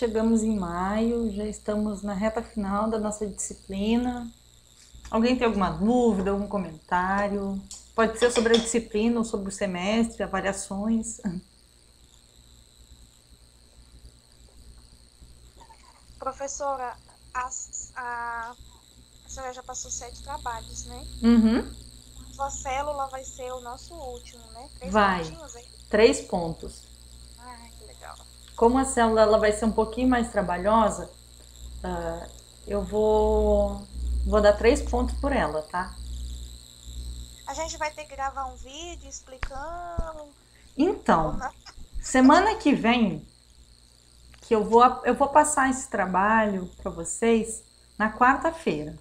Chegamos em maio, já estamos na reta final da nossa disciplina. Alguém tem alguma dúvida, algum comentário? Pode ser sobre a disciplina ou sobre o semestre, avaliações. Professora, a, a, a senhora já passou sete trabalhos, né? Uhum. Sua célula vai ser o nosso último, né? Três vai. Três pontos. Como a célula ela vai ser um pouquinho mais trabalhosa, uh, eu vou, vou dar três pontos por ela, tá? A gente vai ter que gravar um vídeo explicando. Então, é? semana que vem, que eu vou, eu vou passar esse trabalho para vocês na quarta-feira.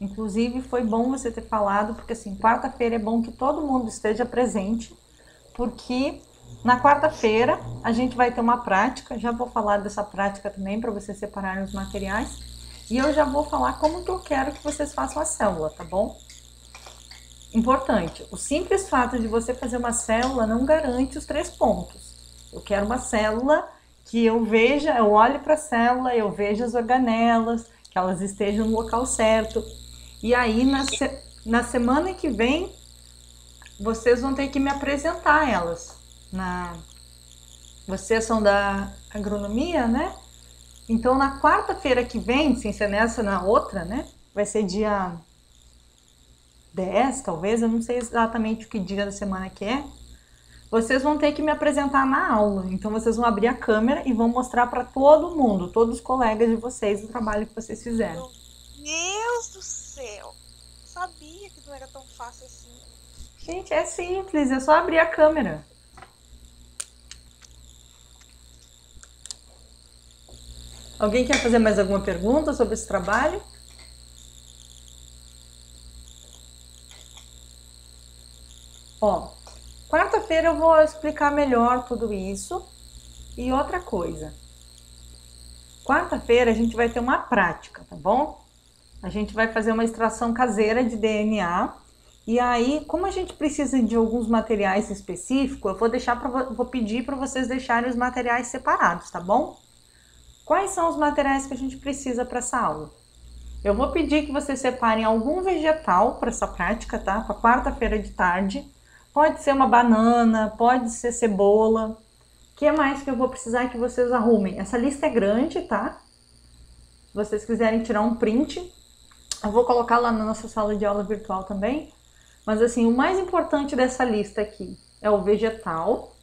Inclusive, foi bom você ter falado, porque assim, quarta-feira é bom que todo mundo esteja presente, porque na quarta-feira, a gente vai ter uma prática. Já vou falar dessa prática também para vocês separarem os materiais. E eu já vou falar como que eu quero que vocês façam a célula, tá bom? Importante, o simples fato de você fazer uma célula não garante os três pontos. Eu quero uma célula que eu veja, eu olhe para a célula, eu veja as organelas, que elas estejam no local certo. E aí, na, se na semana que vem, vocês vão ter que me apresentar elas na vocês são da agronomia, né? Então na quarta-feira que vem, sem ser nessa, na outra, né? Vai ser dia 10, talvez, eu não sei exatamente o que dia da semana que é. Vocês vão ter que me apresentar na aula. Então vocês vão abrir a câmera e vão mostrar para todo mundo, todos os colegas de vocês, o trabalho que vocês fizeram. Meu Deus do céu! Sabia que não era tão fácil assim. Gente, é simples, é só abrir a câmera. Alguém quer fazer mais alguma pergunta sobre esse trabalho? Ó, quarta-feira eu vou explicar melhor tudo isso. E outra coisa, quarta-feira a gente vai ter uma prática, tá bom? A gente vai fazer uma extração caseira de DNA. E aí, como a gente precisa de alguns materiais específicos, eu vou deixar para, vou pedir para vocês deixarem os materiais separados, tá bom? Quais são os materiais que a gente precisa para essa aula? Eu vou pedir que vocês separem algum vegetal para essa prática, tá? Para quarta-feira de tarde. Pode ser uma banana, pode ser cebola. O que mais que eu vou precisar que vocês arrumem? Essa lista é grande, tá? Se vocês quiserem tirar um print, eu vou colocar lá na nossa sala de aula virtual também. Mas assim, o mais importante dessa lista aqui é o vegetal,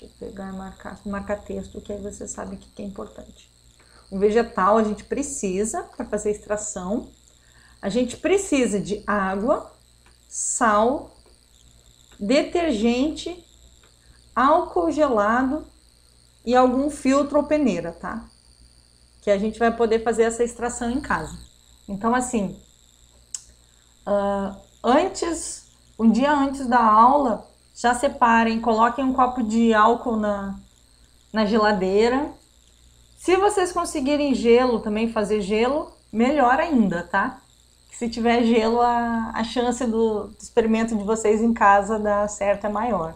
Deixa eu pegar e marcar, marcar texto, que aí você sabe o que é importante. O vegetal a gente precisa para fazer a extração. A gente precisa de água, sal, detergente, álcool gelado e algum filtro ou peneira, tá? Que a gente vai poder fazer essa extração em casa. Então, assim, uh, antes, um dia antes da aula, já separem, coloquem um copo de álcool na, na geladeira. Se vocês conseguirem gelo, também fazer gelo, melhor ainda, tá? Se tiver gelo, a, a chance do, do experimento de vocês em casa dar certo é maior.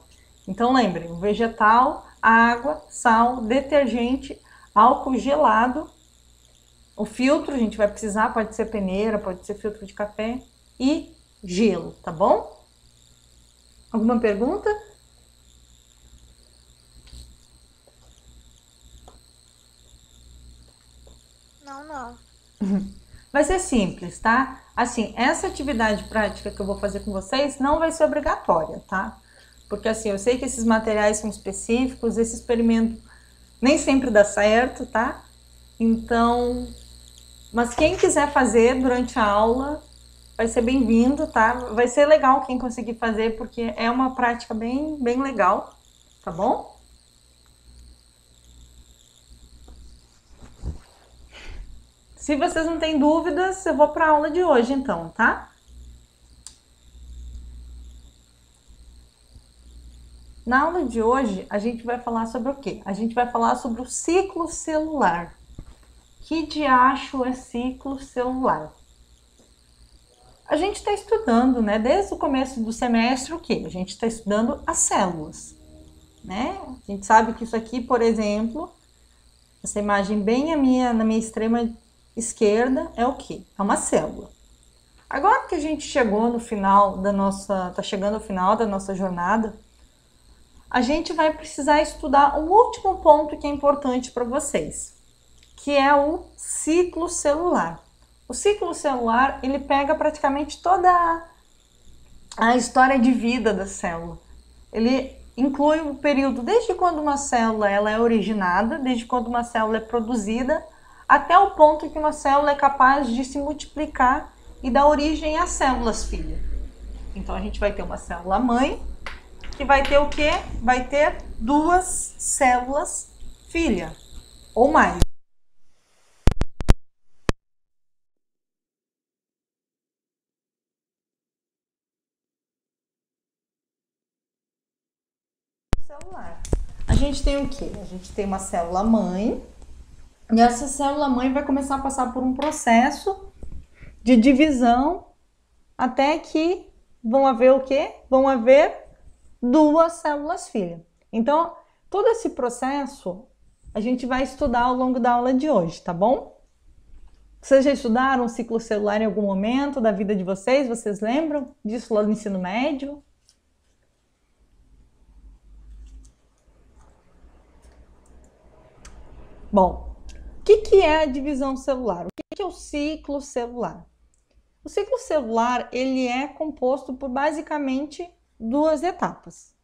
Então lembrem, o vegetal, água, sal, detergente, álcool gelado, o filtro a gente vai precisar, pode ser peneira, pode ser filtro de café e gelo, tá bom? Alguma pergunta? Não, não. Vai ser simples, tá? Assim, essa atividade prática que eu vou fazer com vocês não vai ser obrigatória, tá? Porque assim, eu sei que esses materiais são específicos, esse experimento nem sempre dá certo, tá? Então, mas quem quiser fazer durante a aula, vai ser bem-vindo, tá? Vai ser legal quem conseguir fazer, porque é uma prática bem, bem legal, tá bom? Se vocês não têm dúvidas, eu vou para a aula de hoje, então, tá? Na aula de hoje, a gente vai falar sobre o quê? A gente vai falar sobre o ciclo celular. Que diacho é ciclo celular? a gente está estudando, né, desde o começo do semestre, o que? A gente está estudando as células, né? A gente sabe que isso aqui, por exemplo, essa imagem bem minha, na minha extrema esquerda é o que? É uma célula. Agora que a gente chegou no final da nossa, está chegando ao final da nossa jornada, a gente vai precisar estudar um último ponto que é importante para vocês, que é o ciclo celular. O ciclo celular, ele pega praticamente toda a história de vida da célula. Ele inclui o período desde quando uma célula ela é originada, desde quando uma célula é produzida, até o ponto que uma célula é capaz de se multiplicar e dar origem a células filha. Então a gente vai ter uma célula mãe, que vai ter o quê? Vai ter duas células filha ou mais. celular. A gente tem o quê? A gente tem uma célula mãe, e essa célula mãe vai começar a passar por um processo de divisão até que vão haver o quê? Vão haver duas células filha. Então, todo esse processo a gente vai estudar ao longo da aula de hoje, tá bom? Vocês já estudaram o ciclo celular em algum momento da vida de vocês? Vocês lembram disso lá no ensino médio? Bom, o que, que é a divisão celular? O que, que é o ciclo celular? O ciclo celular ele é composto por basicamente duas etapas.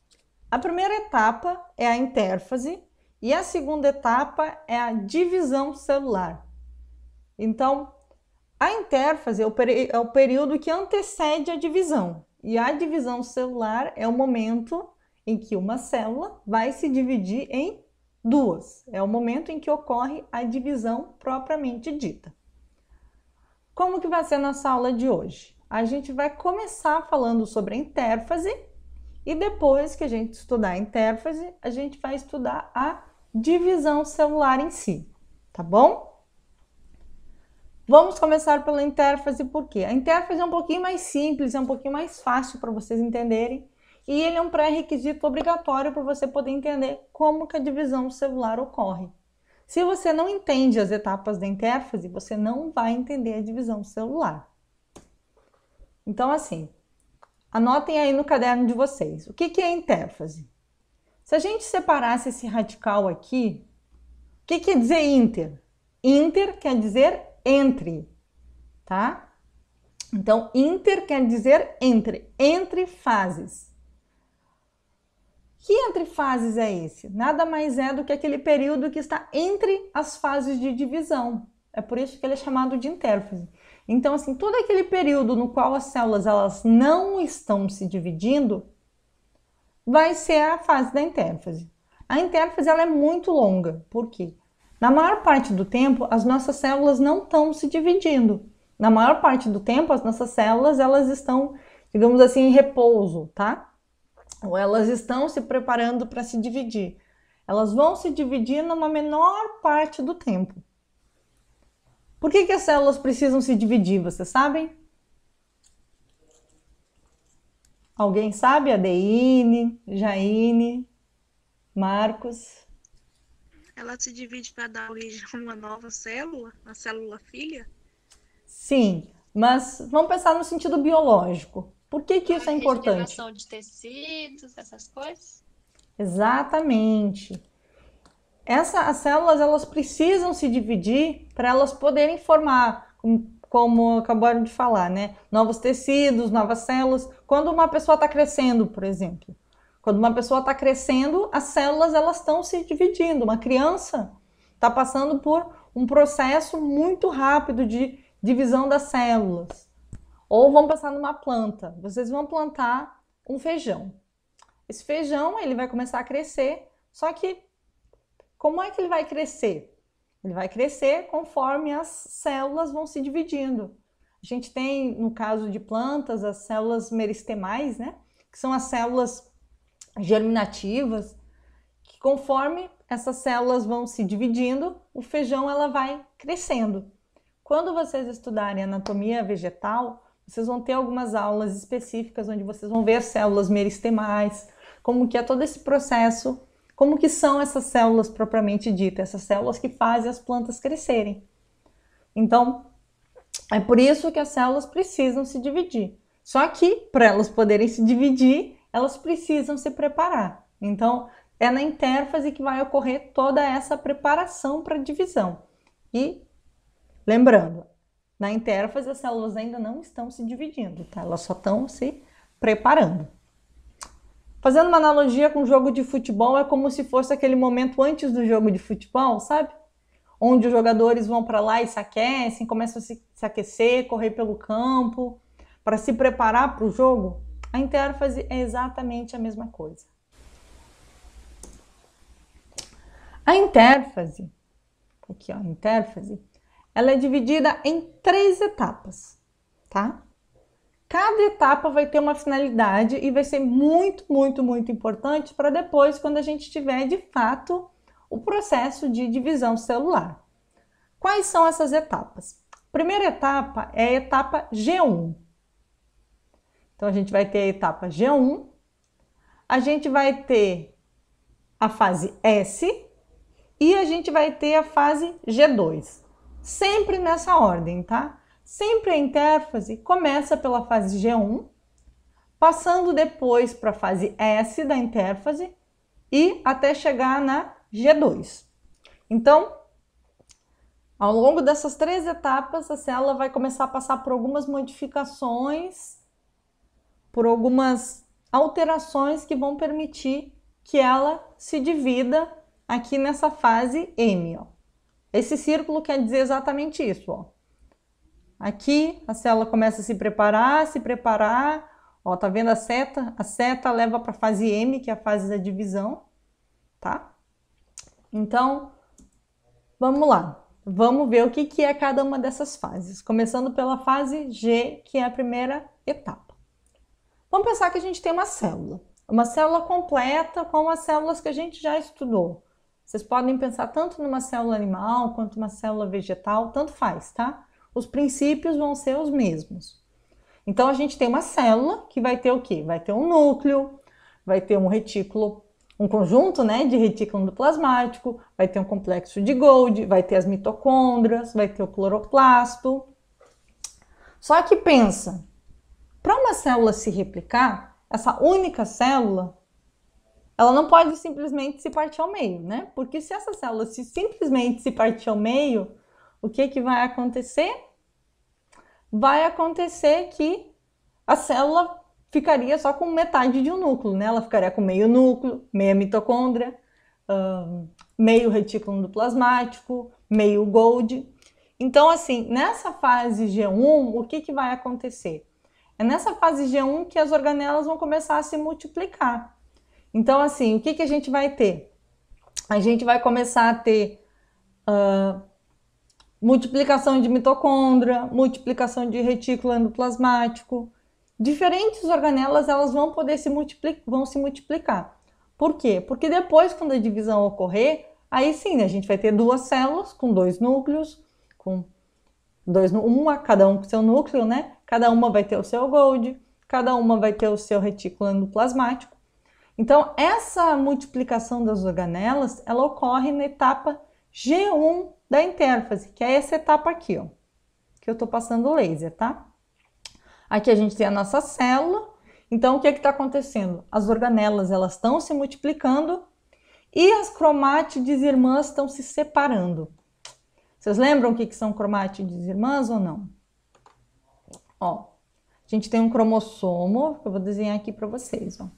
A primeira etapa é a intérfase e a segunda etapa é a divisão celular. Então, a intérfase é o, é o período que antecede a divisão e a divisão celular é o momento em que uma célula vai se dividir em duas. É o momento em que ocorre a divisão propriamente dita. Como que vai ser nossa aula de hoje? A gente vai começar falando sobre a intérfase e depois que a gente estudar a intérfase, a gente vai estudar a divisão celular em si, tá bom? Vamos começar pela intérfase porque a intérfase é um pouquinho mais simples, é um pouquinho mais fácil para vocês entenderem e ele é um pré-requisito obrigatório para você poder entender como que a divisão celular ocorre. Se você não entende as etapas da intérfase, você não vai entender a divisão celular. Então, assim, anotem aí no caderno de vocês. O que, que é intérfase? Se a gente separasse esse radical aqui, o que quer dizer inter? Inter quer dizer entre, tá? Então, inter quer dizer entre, entre fases. Que entre fases é esse? Nada mais é do que aquele período que está entre as fases de divisão. É por isso que ele é chamado de intérfase. Então, assim, todo aquele período no qual as células elas não estão se dividindo vai ser a fase da intérfase. A intérfase ela é muito longa, por quê? Na maior parte do tempo, as nossas células não estão se dividindo. Na maior parte do tempo, as nossas células elas estão, digamos assim, em repouso, tá? ou elas estão se preparando para se dividir. Elas vão se dividir numa menor parte do tempo. Por que, que as células precisam se dividir, vocês sabem? Alguém sabe? Adeine, Jaine, Marcos? Ela se divide para dar origem a uma nova célula, a célula filha? Sim, mas vamos pensar no sentido biológico. Por que, que isso é importante? de tecidos, essas coisas. Exatamente. Essa, as células elas precisam se dividir para elas poderem formar, como, como acabaram de falar, né? Novos tecidos, novas células. Quando uma pessoa está crescendo, por exemplo, quando uma pessoa está crescendo, as células elas estão se dividindo. Uma criança está passando por um processo muito rápido de divisão das células. Ou vamos passar numa planta. Vocês vão plantar um feijão. Esse feijão, ele vai começar a crescer, só que como é que ele vai crescer? Ele vai crescer conforme as células vão se dividindo. A gente tem, no caso de plantas, as células meristemais, né? Que são as células germinativas, que conforme essas células vão se dividindo, o feijão ela vai crescendo. Quando vocês estudarem anatomia vegetal, vocês vão ter algumas aulas específicas onde vocês vão ver células meristemais, como que é todo esse processo, como que são essas células propriamente ditas, essas células que fazem as plantas crescerem. Então, é por isso que as células precisam se dividir. Só que, para elas poderem se dividir, elas precisam se preparar. Então, é na intérfase que vai ocorrer toda essa preparação para divisão. E lembrando, na intérfase, as células ainda não estão se dividindo, tá? Elas só estão se preparando. Fazendo uma analogia com o jogo de futebol, é como se fosse aquele momento antes do jogo de futebol, sabe? Onde os jogadores vão para lá e se aquecem, começam a se, se aquecer, correr pelo campo, para se preparar para o jogo. A intérfase é exatamente a mesma coisa. A intérfase, aqui ó, a intérfase, ela é dividida em três etapas, tá? Cada etapa vai ter uma finalidade e vai ser muito, muito, muito importante para depois, quando a gente tiver de fato o processo de divisão celular. Quais são essas etapas? Primeira etapa é a etapa G1. Então a gente vai ter a etapa G1, a gente vai ter a fase S e a gente vai ter a fase G2 sempre nessa ordem, tá? Sempre a intérfase começa pela fase G1, passando depois para a fase S da intérfase e até chegar na G2. Então, ao longo dessas três etapas, a célula vai começar a passar por algumas modificações, por algumas alterações que vão permitir que ela se divida aqui nessa fase M. Ó. Esse círculo quer dizer exatamente isso, ó. Aqui a célula começa a se preparar, se preparar, ó, tá vendo a seta? A seta leva para a fase M, que é a fase da divisão, tá? Então, vamos lá. Vamos ver o que, que é cada uma dessas fases. Começando pela fase G, que é a primeira etapa. Vamos pensar que a gente tem uma célula. Uma célula completa com as células que a gente já estudou. Vocês podem pensar tanto numa célula animal quanto uma célula vegetal, tanto faz, tá? Os princípios vão ser os mesmos. Então a gente tem uma célula que vai ter o quê? Vai ter um núcleo, vai ter um retículo, um conjunto, né, de retículo endoplasmático, vai ter um complexo de Golgi, vai ter as mitocôndrias, vai ter o cloroplasto. Só que pensa, para uma célula se replicar, essa única célula ela não pode simplesmente se partir ao meio, né? Porque se essa célula se simplesmente se partir ao meio, o que, que vai acontecer? Vai acontecer que a célula ficaria só com metade de um núcleo, né? Ela ficaria com meio núcleo, meia mitocôndria, um, meio retículo endoplasmático, meio Gold. Então, assim, nessa fase G1, o que, que vai acontecer? É nessa fase G1 que as organelas vão começar a se multiplicar. Então, assim, o que, que a gente vai ter? A gente vai começar a ter uh, multiplicação de mitocôndria, multiplicação de retículo endoplasmático. Diferentes organelas elas vão poder se, vão se multiplicar. Por quê? Porque depois, quando a divisão ocorrer, aí sim né, a gente vai ter duas células com dois núcleos, com dois, uma, cada um com seu núcleo, né? Cada uma vai ter o seu gold, cada uma vai ter o seu retículo endoplasmático. Então, essa multiplicação das organelas, ela ocorre na etapa G1 da intérfase, que é essa etapa aqui, ó, que eu estou passando o laser, tá? Aqui a gente tem a nossa célula. Então, o que é que está acontecendo? As organelas, elas estão se multiplicando e as cromátides irmãs estão se separando. Vocês lembram o que, que são cromátides irmãs ou não? Ó, a gente tem um cromossomo, que eu vou desenhar aqui para vocês, ó.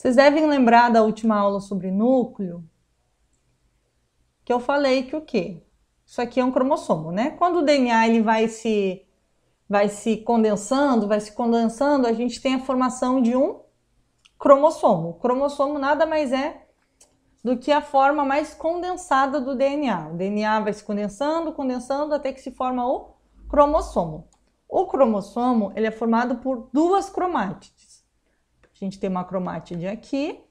Vocês devem lembrar da última aula sobre núcleo, que eu falei que o quê? Isso aqui é um cromossomo, né? Quando o DNA ele vai se vai se condensando, vai se condensando, a gente tem a formação de um cromossomo. O cromossomo nada mais é do que a forma mais condensada do DNA. O DNA vai se condensando, condensando até que se forma o cromossomo. O cromossomo ele é formado por duas cromátides. A gente tem uma cromátide aqui,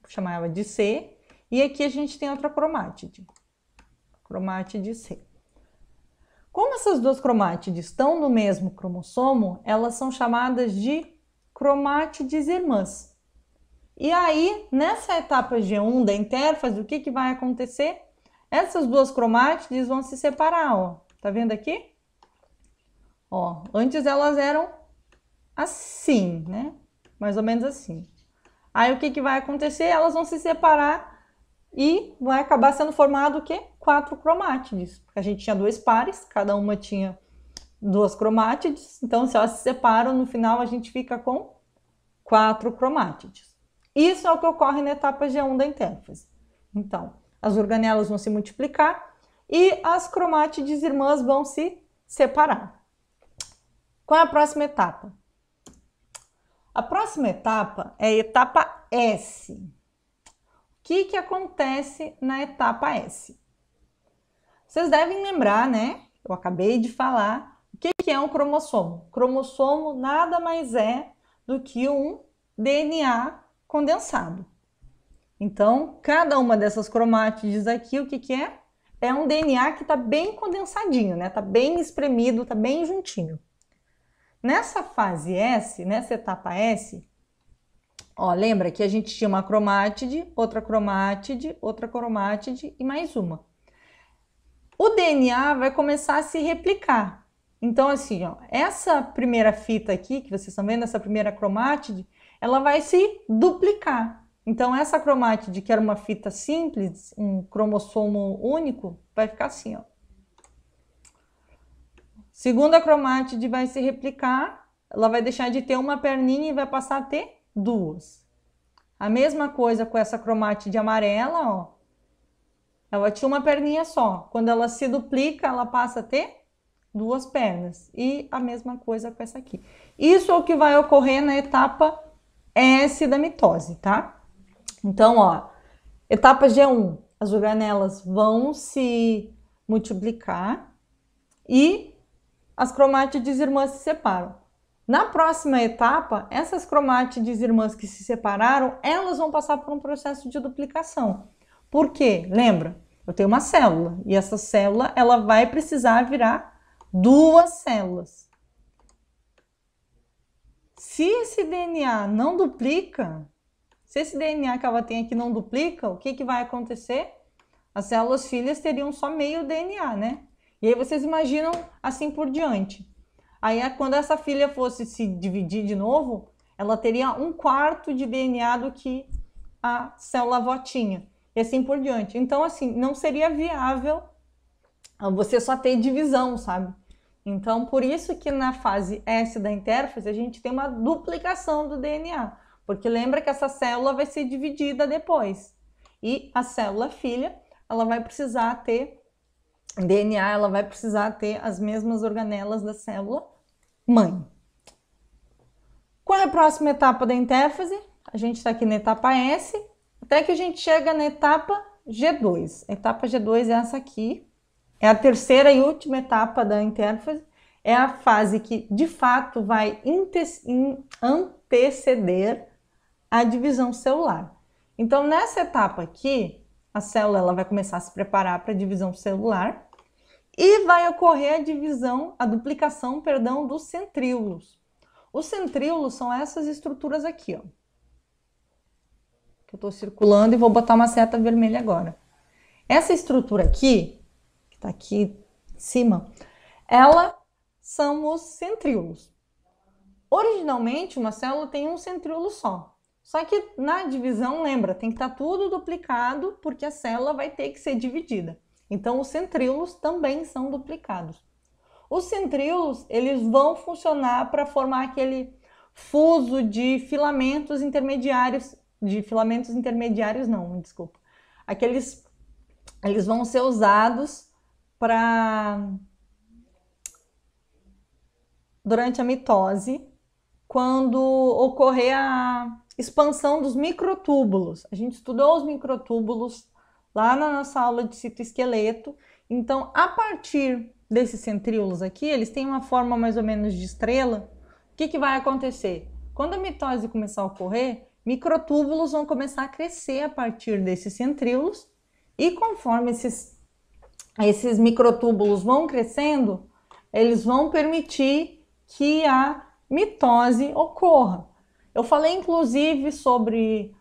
vou chamar ela de C, e aqui a gente tem outra cromátide, cromátide C. Como essas duas cromátides estão no mesmo cromossomo, elas são chamadas de cromátides irmãs. E aí, nessa etapa G1 da interfase, o que, que vai acontecer? Essas duas cromátides vão se separar, ó. Tá vendo aqui? Ó, antes elas eram assim, né? Mais ou menos assim. Aí o que, que vai acontecer? Elas vão se separar e vai acabar sendo formado o quê? Quatro cromátides. Porque a gente tinha dois pares, cada uma tinha duas cromátides. Então, se elas se separam, no final a gente fica com quatro cromátides. Isso é o que ocorre na etapa G1 da intérfase. Então, as organelas vão se multiplicar e as cromátides irmãs vão se separar. Qual é a próxima etapa? A próxima etapa é a etapa S. O que, que acontece na etapa S? Vocês devem lembrar, né? Eu acabei de falar. O que, que é um cromossomo? cromossomo nada mais é do que um DNA condensado. Então, cada uma dessas cromátides aqui, o que, que é? É um DNA que está bem condensadinho, né? Está bem espremido, está bem juntinho. Nessa fase S, nessa etapa S, ó, lembra que a gente tinha uma cromátide, outra cromátide, outra cromátide e mais uma. O DNA vai começar a se replicar. Então, assim, ó, essa primeira fita aqui, que vocês estão vendo, essa primeira cromátide, ela vai se duplicar. Então, essa cromátide, que era uma fita simples, um cromossomo único, vai ficar assim, ó. Segunda cromátide vai se replicar, ela vai deixar de ter uma perninha e vai passar a ter duas. A mesma coisa com essa cromátide amarela, ó. Ela tinha uma perninha só. Quando ela se duplica, ela passa a ter duas pernas. E a mesma coisa com essa aqui. Isso é o que vai ocorrer na etapa S da mitose, tá? Então, ó, etapa G1, as organelas vão se multiplicar e as cromátides irmãs se separam. Na próxima etapa, essas cromátides irmãs que se separaram, elas vão passar por um processo de duplicação. Por quê? Lembra? Eu tenho uma célula e essa célula ela vai precisar virar duas células. Se esse DNA não duplica, se esse DNA que ela tem aqui não duplica, o que, que vai acontecer? As células filhas teriam só meio DNA, né? E aí vocês imaginam assim por diante. Aí quando essa filha fosse se dividir de novo, ela teria um quarto de DNA do que a célula avó tinha. E assim por diante. Então, assim, não seria viável você só ter divisão, sabe? Então, por isso que na fase S da interface a gente tem uma duplicação do DNA, porque lembra que essa célula vai ser dividida depois. E a célula filha, ela vai precisar ter DNA ela vai precisar ter as mesmas organelas da célula mãe. Qual é a próxima etapa da entéfase? A gente está aqui na etapa S, até que a gente chega na etapa G2. etapa G2 é essa aqui, é a terceira e última etapa da entéfase, é a fase que de fato vai anteceder a divisão celular. Então, nessa etapa aqui, a célula ela vai começar a se preparar para a divisão celular e vai ocorrer a divisão, a duplicação, perdão, dos centríolos. Os centríolos são essas estruturas aqui, ó. Que eu estou circulando e vou botar uma seta vermelha agora. Essa estrutura aqui, que está aqui em cima, ela são os centríolos. Originalmente, uma célula tem um centríolo só. Só que na divisão, lembra, tem que estar tá tudo duplicado, porque a célula vai ter que ser dividida. Então, os centríolos também são duplicados. Os centríolos, eles vão funcionar para formar aquele fuso de filamentos intermediários, de filamentos intermediários não, desculpa. Aqueles eles vão ser usados para durante a mitose, quando ocorrer a expansão dos microtúbulos. A gente estudou os microtúbulos lá na nossa aula de citoesqueleto. Então, a partir desses centríolos aqui, eles têm uma forma mais ou menos de estrela. O que, que vai acontecer? Quando a mitose começar a ocorrer, microtúbulos vão começar a crescer a partir desses centríolos e conforme esses, esses microtúbulos vão crescendo, eles vão permitir que a mitose ocorra. Eu falei inclusive sobre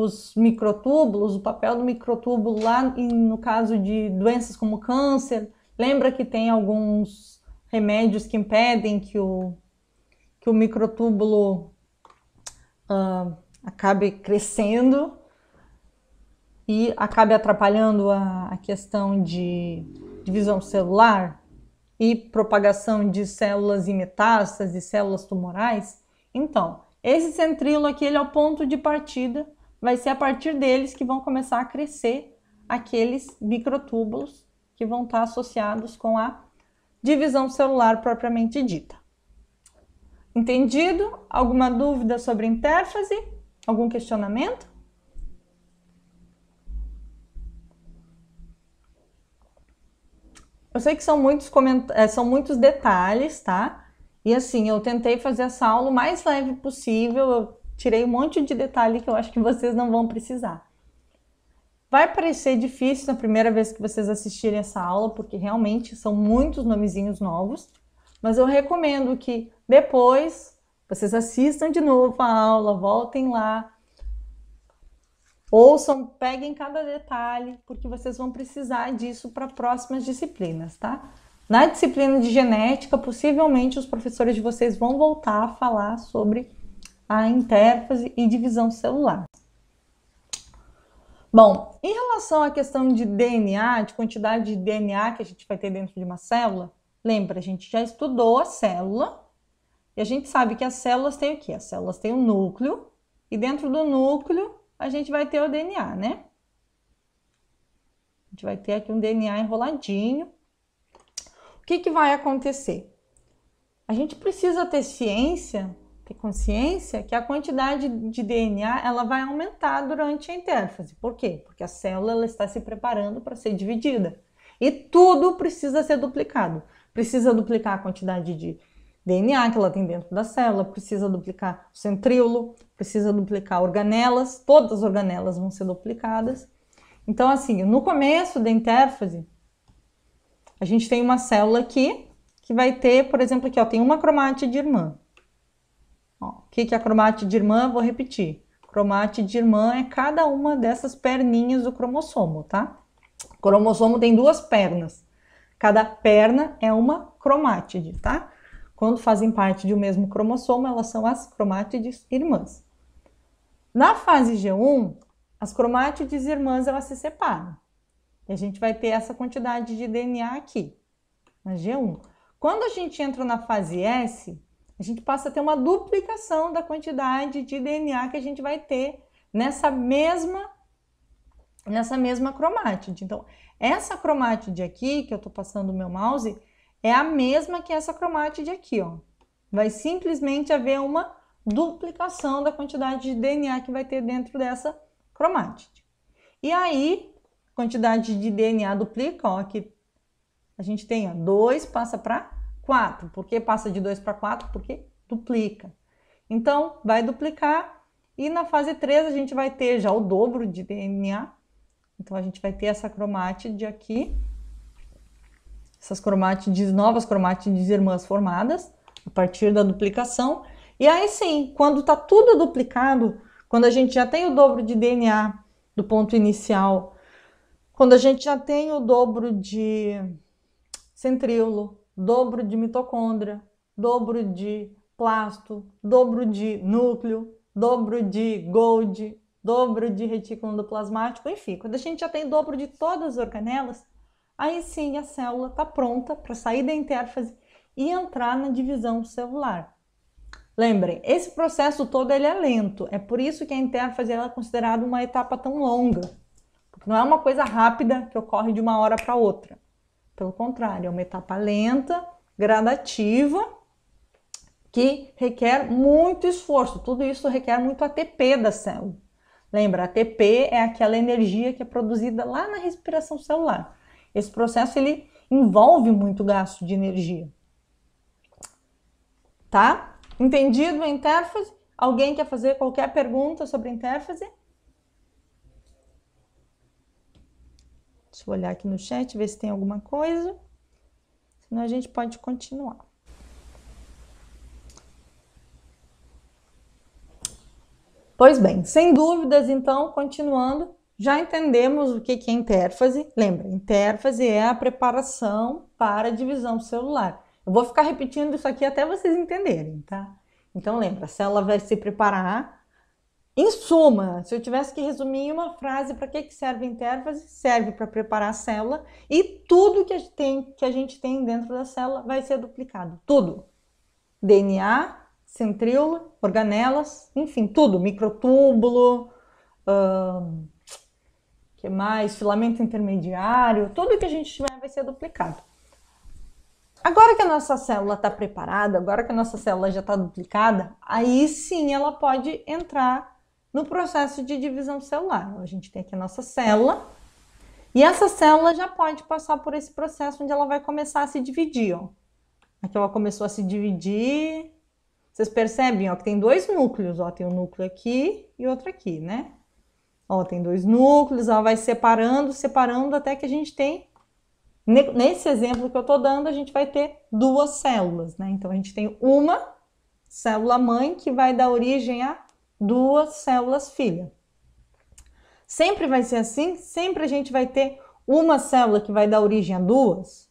os microtúbulos, o papel do microtúbulo lá em, no caso de doenças como câncer. Lembra que tem alguns remédios que impedem que o, que o microtúbulo uh, acabe crescendo e acabe atrapalhando a, a questão de divisão celular e propagação de células e metástases, e células tumorais. Então, esse centrilo aqui ele é o ponto de partida vai ser a partir deles que vão começar a crescer aqueles microtúbulos que vão estar associados com a divisão celular propriamente dita. Entendido? Alguma dúvida sobre interfase? Algum questionamento? Eu sei que são muitos, é, são muitos detalhes, tá? E assim, eu tentei fazer essa aula o mais leve possível, eu tirei um monte de detalhe que eu acho que vocês não vão precisar. Vai parecer difícil na primeira vez que vocês assistirem essa aula, porque realmente são muitos nomezinhos novos, mas eu recomendo que depois vocês assistam de novo a aula, voltem lá, ouçam, peguem cada detalhe, porque vocês vão precisar disso para próximas disciplinas, tá? Na disciplina de genética, possivelmente os professores de vocês vão voltar a falar sobre a intérfase e divisão celular. Bom, em relação à questão de DNA, de quantidade de DNA que a gente vai ter dentro de uma célula, lembra, a gente já estudou a célula e a gente sabe que as células têm o quê? As células têm um núcleo e dentro do núcleo a gente vai ter o DNA, né? A gente vai ter aqui um DNA enroladinho. O que, que vai acontecer? A gente precisa ter ciência ter consciência que a quantidade de DNA ela vai aumentar durante a intérfase. Por quê? Porque a célula ela está se preparando para ser dividida. E tudo precisa ser duplicado. Precisa duplicar a quantidade de DNA que ela tem dentro da célula, precisa duplicar o centríolo, precisa duplicar organelas, todas as organelas vão ser duplicadas. Então, assim, no começo da intérfase, a gente tem uma célula aqui que vai ter, por exemplo, aqui ó, tem uma cromátide irmã o que, que é a cromátide irmã? Vou repetir. Cromátide irmã é cada uma dessas perninhas do cromossomo, tá? O cromossomo tem duas pernas. Cada perna é uma cromátide, tá? Quando fazem parte de um mesmo cromossomo, elas são as cromátides irmãs. Na fase G1, as cromátides irmãs elas se separam. E a gente vai ter essa quantidade de DNA aqui, na G1. Quando a gente entra na fase S, a gente passa a ter uma duplicação da quantidade de DNA que a gente vai ter nessa mesma nessa mesma cromátide. Então, essa cromátide aqui que eu estou passando o meu mouse é a mesma que essa cromátide aqui, ó. Vai simplesmente haver uma duplicação da quantidade de DNA que vai ter dentro dessa cromátide. E aí, quantidade de DNA duplica, ó, aqui a gente tem ó, 2 passa para 4. Por que passa de 2 para 4? Porque duplica. Então, vai duplicar e na fase 3 a gente vai ter já o dobro de DNA. Então, a gente vai ter essa cromátide aqui, essas cromátides, novas cromátides irmãs formadas a partir da duplicação. E aí sim, quando está tudo duplicado, quando a gente já tem o dobro de DNA do ponto inicial, quando a gente já tem o dobro de centríolo, dobro de mitocôndria, dobro de plasto, dobro de núcleo, dobro de Gold, dobro de retículo endoplasmático, enfim, quando a gente já tem dobro de todas as organelas, aí sim a célula está pronta para sair da intérfase e entrar na divisão celular. Lembrem, esse processo todo ele é lento, é por isso que a intérfase é considerada uma etapa tão longa, não é uma coisa rápida que ocorre de uma hora para outra. Pelo contrário, é uma etapa lenta, gradativa, que requer muito esforço. Tudo isso requer muito ATP da célula. Lembra, ATP é aquela energia que é produzida lá na respiração celular. Esse processo ele envolve muito gasto de energia. Tá? Entendido a intérfase? Alguém quer fazer qualquer pergunta sobre a intérfase? Deixa eu olhar aqui no chat, ver se tem alguma coisa. Senão a gente pode continuar. Pois bem, sem dúvidas, então, continuando, já entendemos o que é intérfase. Lembra, intérfase é a preparação para a divisão celular. Eu vou ficar repetindo isso aqui até vocês entenderem, tá? Então, lembra, a célula vai se preparar em suma, se eu tivesse que resumir em uma frase para que, que serve a serve para preparar a célula e tudo que a, gente tem, que a gente tem dentro da célula vai ser duplicado. Tudo. DNA, centríola, organelas, enfim, tudo. Microtúbulo, que mais? Filamento intermediário, tudo que a gente tiver vai ser duplicado. Agora que a nossa célula está preparada, agora que a nossa célula já está duplicada, aí sim ela pode entrar no processo de divisão celular. A gente tem aqui a nossa célula, e essa célula já pode passar por esse processo onde ela vai começar a se dividir. Ó. Aqui ela começou a se dividir. Vocês percebem ó, que tem dois núcleos. Ó. Tem um núcleo aqui e outro aqui, né? Ó, tem dois núcleos, ela vai separando, separando, até que a gente tem... Nesse exemplo que eu estou dando, a gente vai ter duas células, né? Então, a gente tem uma célula-mãe que vai dar origem a duas células filha. Sempre vai ser assim? Sempre a gente vai ter uma célula que vai dar origem a duas?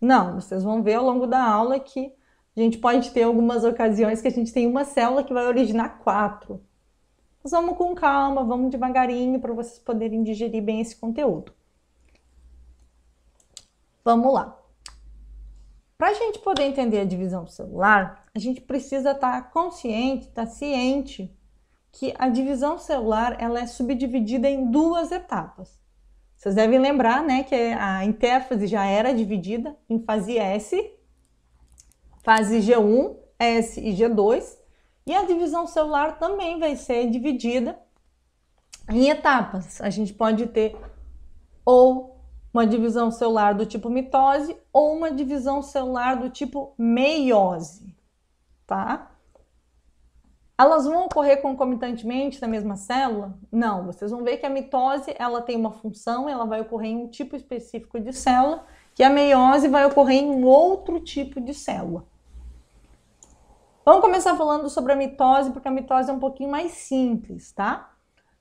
Não, vocês vão ver ao longo da aula que a gente pode ter algumas ocasiões que a gente tem uma célula que vai originar quatro. Mas vamos com calma, vamos devagarinho para vocês poderem digerir bem esse conteúdo. Vamos lá. Para a gente poder entender a divisão celular, a gente precisa estar tá consciente, estar tá ciente que a divisão celular ela é subdividida em duas etapas. Vocês devem lembrar né, que a interfase já era dividida em fase S, fase G1, S e G2, e a divisão celular também vai ser dividida em etapas. A gente pode ter ou uma divisão celular do tipo mitose ou uma divisão celular do tipo meiose, tá? Elas vão ocorrer concomitantemente na mesma célula? Não, vocês vão ver que a mitose ela tem uma função, ela vai ocorrer em um tipo específico de célula, que a meiose vai ocorrer em um outro tipo de célula. Vamos começar falando sobre a mitose, porque a mitose é um pouquinho mais simples, tá?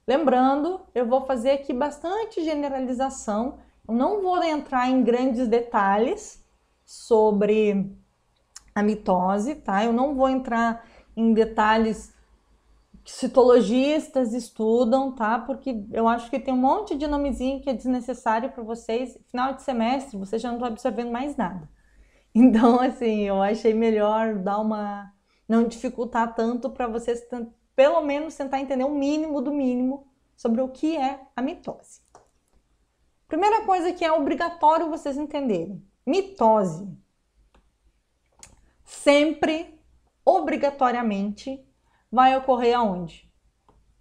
Lembrando, eu vou fazer aqui bastante generalização, eu não vou entrar em grandes detalhes sobre a mitose, tá? Eu não vou entrar em detalhes que citologistas estudam, tá? Porque eu acho que tem um monte de nomezinho que é desnecessário para vocês. Final de semestre, você já não está absorvendo mais nada. Então, assim, eu achei melhor dar uma. não dificultar tanto para vocês, pelo menos, tentar entender o mínimo do mínimo sobre o que é a mitose. Primeira coisa que é obrigatório vocês entenderem: mitose sempre obrigatoriamente vai ocorrer aonde?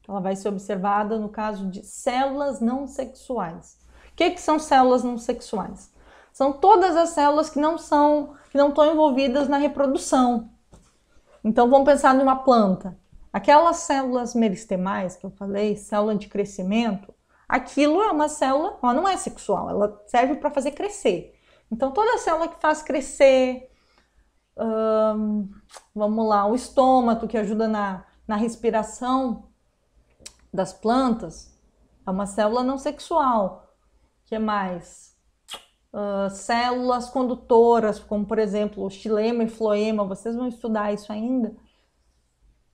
Ela vai ser observada no caso de células não sexuais. O que, que são células não sexuais? São todas as células que não são, que não estão envolvidas na reprodução. Então vamos pensar numa planta. Aquelas células meristemais que eu falei, célula de crescimento, aquilo é uma célula, ela não é sexual, ela serve para fazer crescer. Então toda célula que faz crescer, hum, vamos lá, o estômago que ajuda na, na respiração das plantas, é uma célula não sexual. O que mais? Uh, células condutoras, como por exemplo o xilema e floema, vocês vão estudar isso ainda.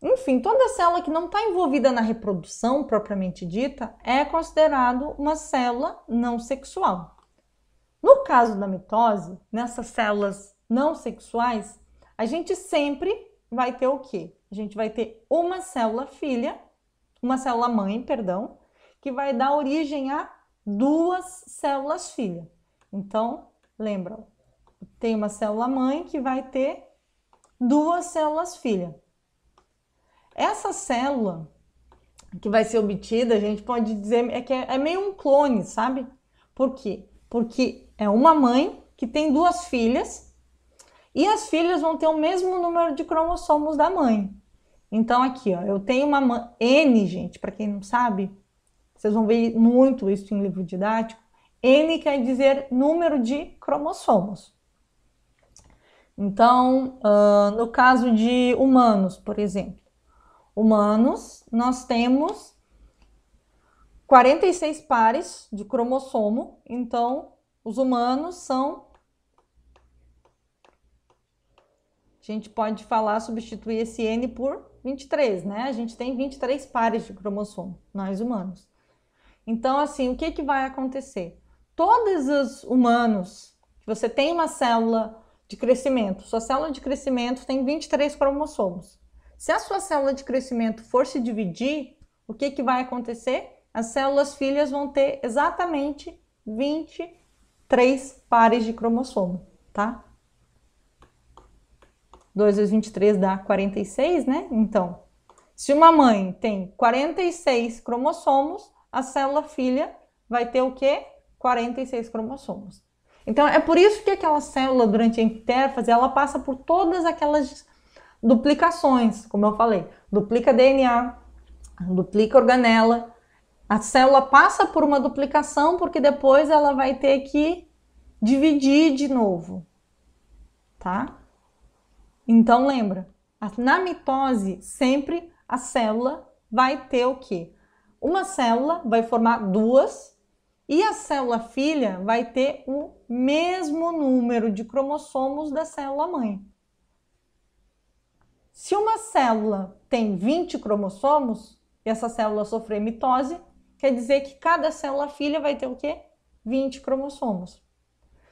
Enfim, toda célula que não está envolvida na reprodução propriamente dita é considerado uma célula não sexual. No caso da mitose, nessas células não sexuais, a gente sempre vai ter o quê? A gente vai ter uma célula filha, uma célula mãe, perdão, que vai dar origem a duas células filha. Então, lembram, tem uma célula mãe que vai ter duas células filha. Essa célula que vai ser obtida, a gente pode dizer é que é, é meio um clone, sabe? Por quê? Porque é uma mãe que tem duas filhas e as filhas vão ter o mesmo número de cromossomos da mãe. Então, aqui, ó, eu tenho uma N, gente, para quem não sabe, vocês vão ver muito isso em livro didático. N quer dizer número de cromossomos. Então, uh, no caso de humanos, por exemplo, humanos, nós temos 46 pares de cromossomo, então os humanos são a gente pode falar, substituir esse N por 23, né? A gente tem 23 pares de cromossomo, nós humanos. Então, assim, o que, que vai acontecer? Todos os humanos, você tem uma célula de crescimento, sua célula de crescimento tem 23 cromossomos. Se a sua célula de crescimento for se dividir, o que, que vai acontecer? As células filhas vão ter exatamente 23 pares de cromossomo, tá? 2 vezes 23 dá 46, né? Então, se uma mãe tem 46 cromossomos, a célula filha vai ter o quê? 46 cromossomos. Então, é por isso que aquela célula, durante a intérfase, ela passa por todas aquelas duplicações, como eu falei. Duplica DNA, duplica organela. A célula passa por uma duplicação, porque depois ela vai ter que dividir de novo, tá? Então lembra, na mitose sempre a célula vai ter o quê? Uma célula vai formar duas e a célula filha vai ter o mesmo número de cromossomos da célula mãe. Se uma célula tem 20 cromossomos e essa célula sofrer mitose, quer dizer que cada célula filha vai ter o quê? 20 cromossomos.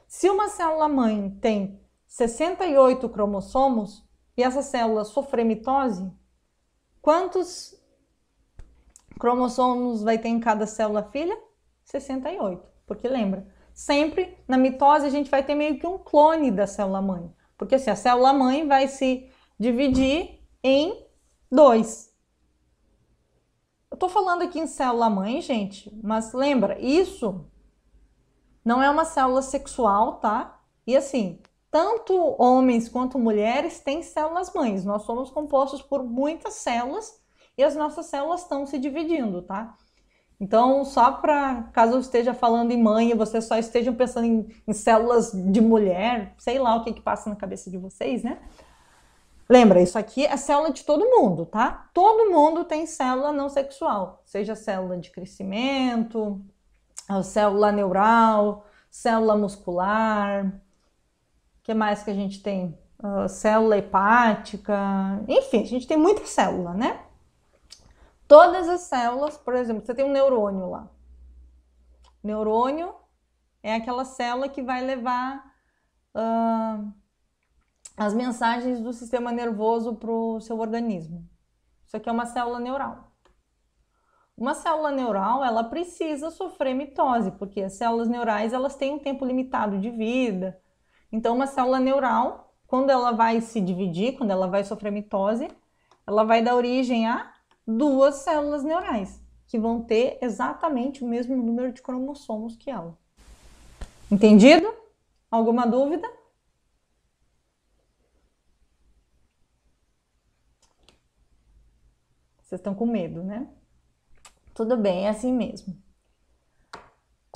Se uma célula mãe tem 68 cromossomos e essa célula sofrer mitose, quantos cromossomos vai ter em cada célula filha? 68. Porque lembra, sempre na mitose a gente vai ter meio que um clone da célula mãe. Porque assim, a célula mãe vai se dividir em dois. Eu tô falando aqui em célula mãe, gente, mas lembra, isso não é uma célula sexual, tá? E assim, tanto homens quanto mulheres têm células mães. Nós somos compostos por muitas células e as nossas células estão se dividindo, tá? Então, só para caso eu esteja falando em mãe e vocês só estejam pensando em, em, células de mulher, sei lá o que, que passa na cabeça de vocês, né? Lembra, isso aqui é célula de todo mundo, tá? Todo mundo tem célula não sexual, seja célula de crescimento, célula neural, célula muscular, que mais que a gente tem? Uh, célula hepática, enfim, a gente tem muita célula, né? Todas as células, por exemplo, você tem um neurônio lá. O neurônio é aquela célula que vai levar uh, as mensagens do sistema nervoso para o seu organismo. Isso aqui é uma célula neural. Uma célula neural, ela precisa sofrer mitose, porque as células neurais, elas têm um tempo limitado de vida, então, uma célula neural, quando ela vai se dividir, quando ela vai sofrer mitose, ela vai dar origem a duas células neurais, que vão ter exatamente o mesmo número de cromossomos que ela. Entendido? Alguma dúvida? Vocês estão com medo, né? Tudo bem, é assim mesmo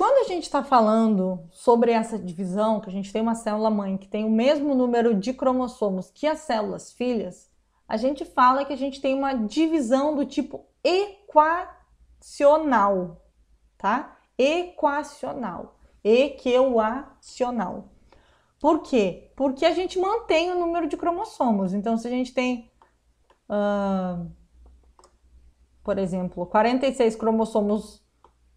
quando a gente está falando sobre essa divisão, que a gente tem uma célula mãe que tem o mesmo número de cromossomos que as células filhas, a gente fala que a gente tem uma divisão do tipo equacional, tá? Equacional, equacional. Por quê? Porque a gente mantém o número de cromossomos. Então, se a gente tem, uh, por exemplo, 46 cromossomos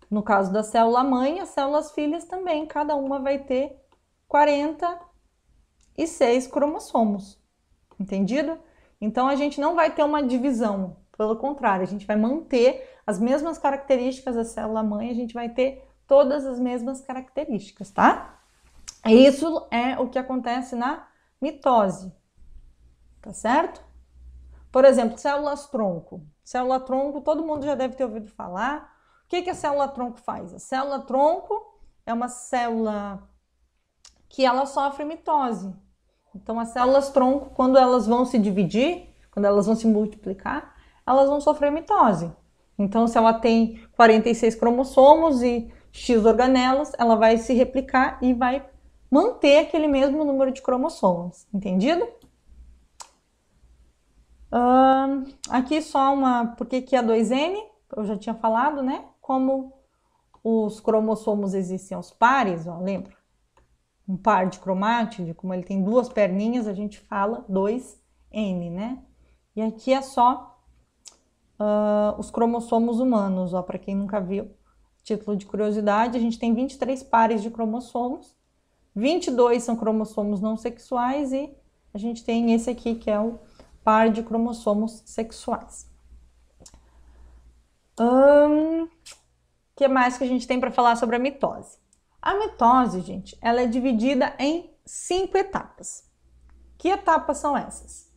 no caso da célula mãe, as células filhas também, cada uma vai ter 46 cromossomos. Entendido? Então a gente não vai ter uma divisão, pelo contrário, a gente vai manter as mesmas características da célula mãe, a gente vai ter todas as mesmas características, tá? Isso é o que acontece na mitose, tá certo? Por exemplo, células tronco. Célula tronco, todo mundo já deve ter ouvido falar. O que, que a célula-tronco faz? A célula-tronco é uma célula que ela sofre mitose. Então, as células-tronco, quando elas vão se dividir, quando elas vão se multiplicar, elas vão sofrer mitose. Então, se ela tem 46 cromossomos e X organelas, ela vai se replicar e vai manter aquele mesmo número de cromossomos, entendido? aqui só uma, por que que é 2N? Eu já tinha falado, né? como os cromossomos existem aos pares, ó, lembra? Um par de cromátide, como ele tem duas perninhas, a gente fala 2N, né? E aqui é só uh, os cromossomos humanos, ó, para quem nunca viu. Título de curiosidade, a gente tem 23 pares de cromossomos, 22 são cromossomos não sexuais e a gente tem esse aqui que é o par de cromossomos sexuais. Um, que mais que a gente tem para falar sobre a mitose? A mitose, gente, ela é dividida em cinco etapas. Que etapas são essas?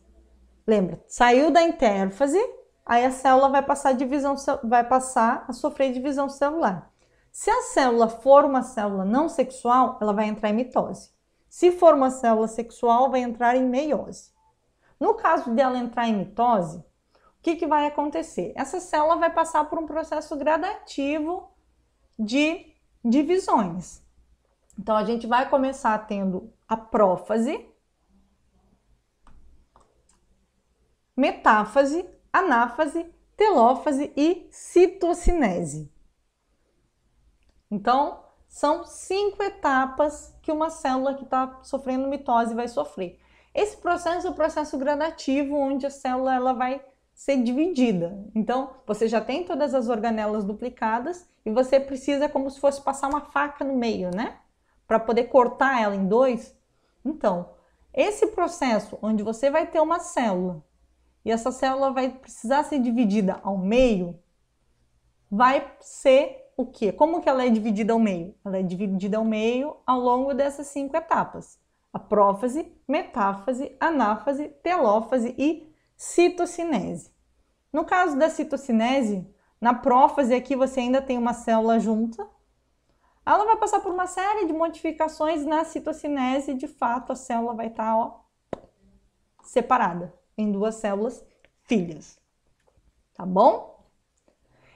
Lembra, saiu da intérfase, aí a célula vai passar a, divisão, vai passar a sofrer divisão celular. Se a célula for uma célula não sexual, ela vai entrar em mitose. Se for uma célula sexual, vai entrar em meiose. No caso dela entrar em mitose, o que, que vai acontecer? Essa célula vai passar por um processo gradativo de divisões. Então a gente vai começar tendo a prófase, metáfase, anáfase, telófase e citocinese. Então, são cinco etapas que uma célula que está sofrendo mitose vai sofrer. Esse processo é um processo gradativo, onde a célula ela vai ser dividida. Então, você já tem todas as organelas duplicadas e você precisa como se fosse passar uma faca no meio, né? Para poder cortar ela em dois. Então, esse processo onde você vai ter uma célula e essa célula vai precisar ser dividida ao meio, vai ser o quê? Como que ela é dividida ao meio? Ela é dividida ao meio ao longo dessas cinco etapas. A prófase, metáfase, anáfase, telófase e citocinese. No caso da citocinese, na prófase aqui você ainda tem uma célula junta. Ela vai passar por uma série de modificações na citocinese, de fato a célula vai estar tá, separada em duas células filhas. Tá bom?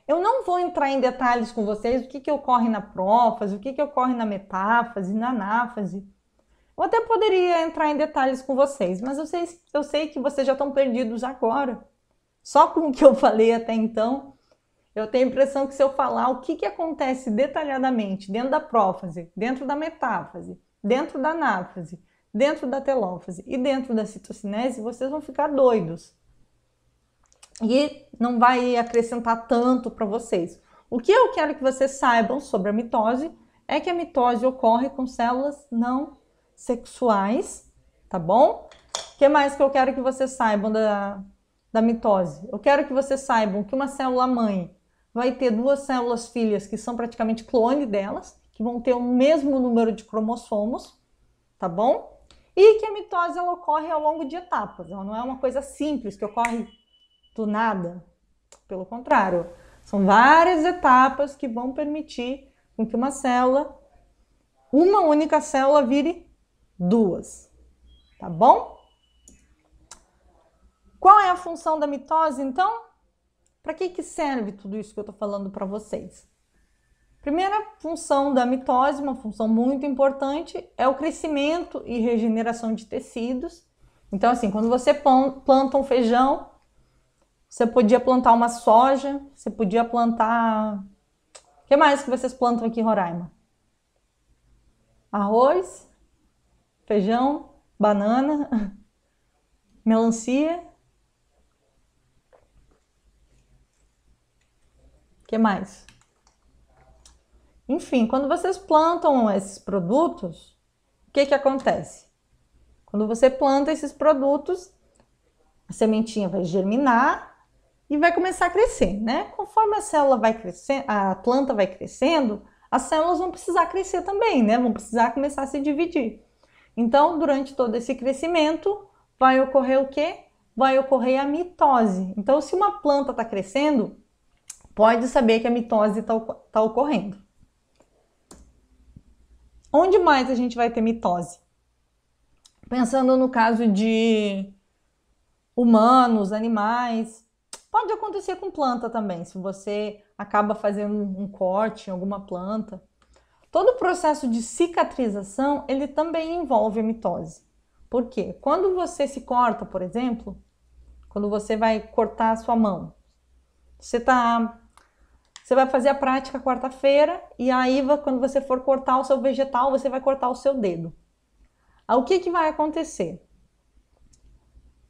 Eu não vou entrar em detalhes com vocês o que, que ocorre na prófase, o que, que ocorre na metáfase, na anáfase. Eu até poderia entrar em detalhes com vocês, mas eu sei, eu sei que vocês já estão perdidos agora. Só com o que eu falei até então, eu tenho a impressão que se eu falar o que, que acontece detalhadamente dentro da prófase, dentro da metáfase, dentro da anáfase, dentro da telófase e dentro da citocinese, vocês vão ficar doidos. E não vai acrescentar tanto para vocês. O que eu quero que vocês saibam sobre a mitose é que a mitose ocorre com células não sexuais, tá bom? O que mais que eu quero que vocês saibam da, da mitose? Eu quero que vocês saibam que uma célula mãe vai ter duas células filhas que são praticamente clone delas, que vão ter o mesmo número de cromossomos, tá bom? E que a mitose ela ocorre ao longo de etapas, ela não é uma coisa simples que ocorre do nada. Pelo contrário, são várias etapas que vão permitir com que uma célula, uma única célula, vire duas, tá bom? Qual é a função da mitose, então? Para que, que serve tudo isso que eu estou falando para vocês? Primeira função da mitose, uma função muito importante, é o crescimento e regeneração de tecidos. Então, assim, quando você planta um feijão, você podia plantar uma soja, você podia plantar. O que mais que vocês plantam aqui em Roraima? Arroz, feijão, banana, melancia. que mais? Enfim, quando vocês plantam esses produtos, o que, que acontece? Quando você planta esses produtos, a sementinha vai germinar e vai começar a crescer, né? Conforme a célula vai crescendo, a planta vai crescendo, as células vão precisar crescer também, né? Vão precisar começar a se dividir. Então, durante todo esse crescimento, vai ocorrer o quê? Vai ocorrer a mitose. Então, se uma planta está crescendo, pode saber que a mitose está tá ocorrendo. Onde mais a gente vai ter mitose? Pensando no caso de humanos, animais, pode acontecer com planta também. Se você acaba fazendo um corte em alguma planta, Todo o processo de cicatrização, ele também envolve a mitose. Por quê? Quando você se corta, por exemplo, quando você vai cortar a sua mão, você tá você vai fazer a prática quarta-feira e aí quando você for cortar o seu vegetal, você vai cortar o seu dedo. Aí, ah, o que que vai acontecer?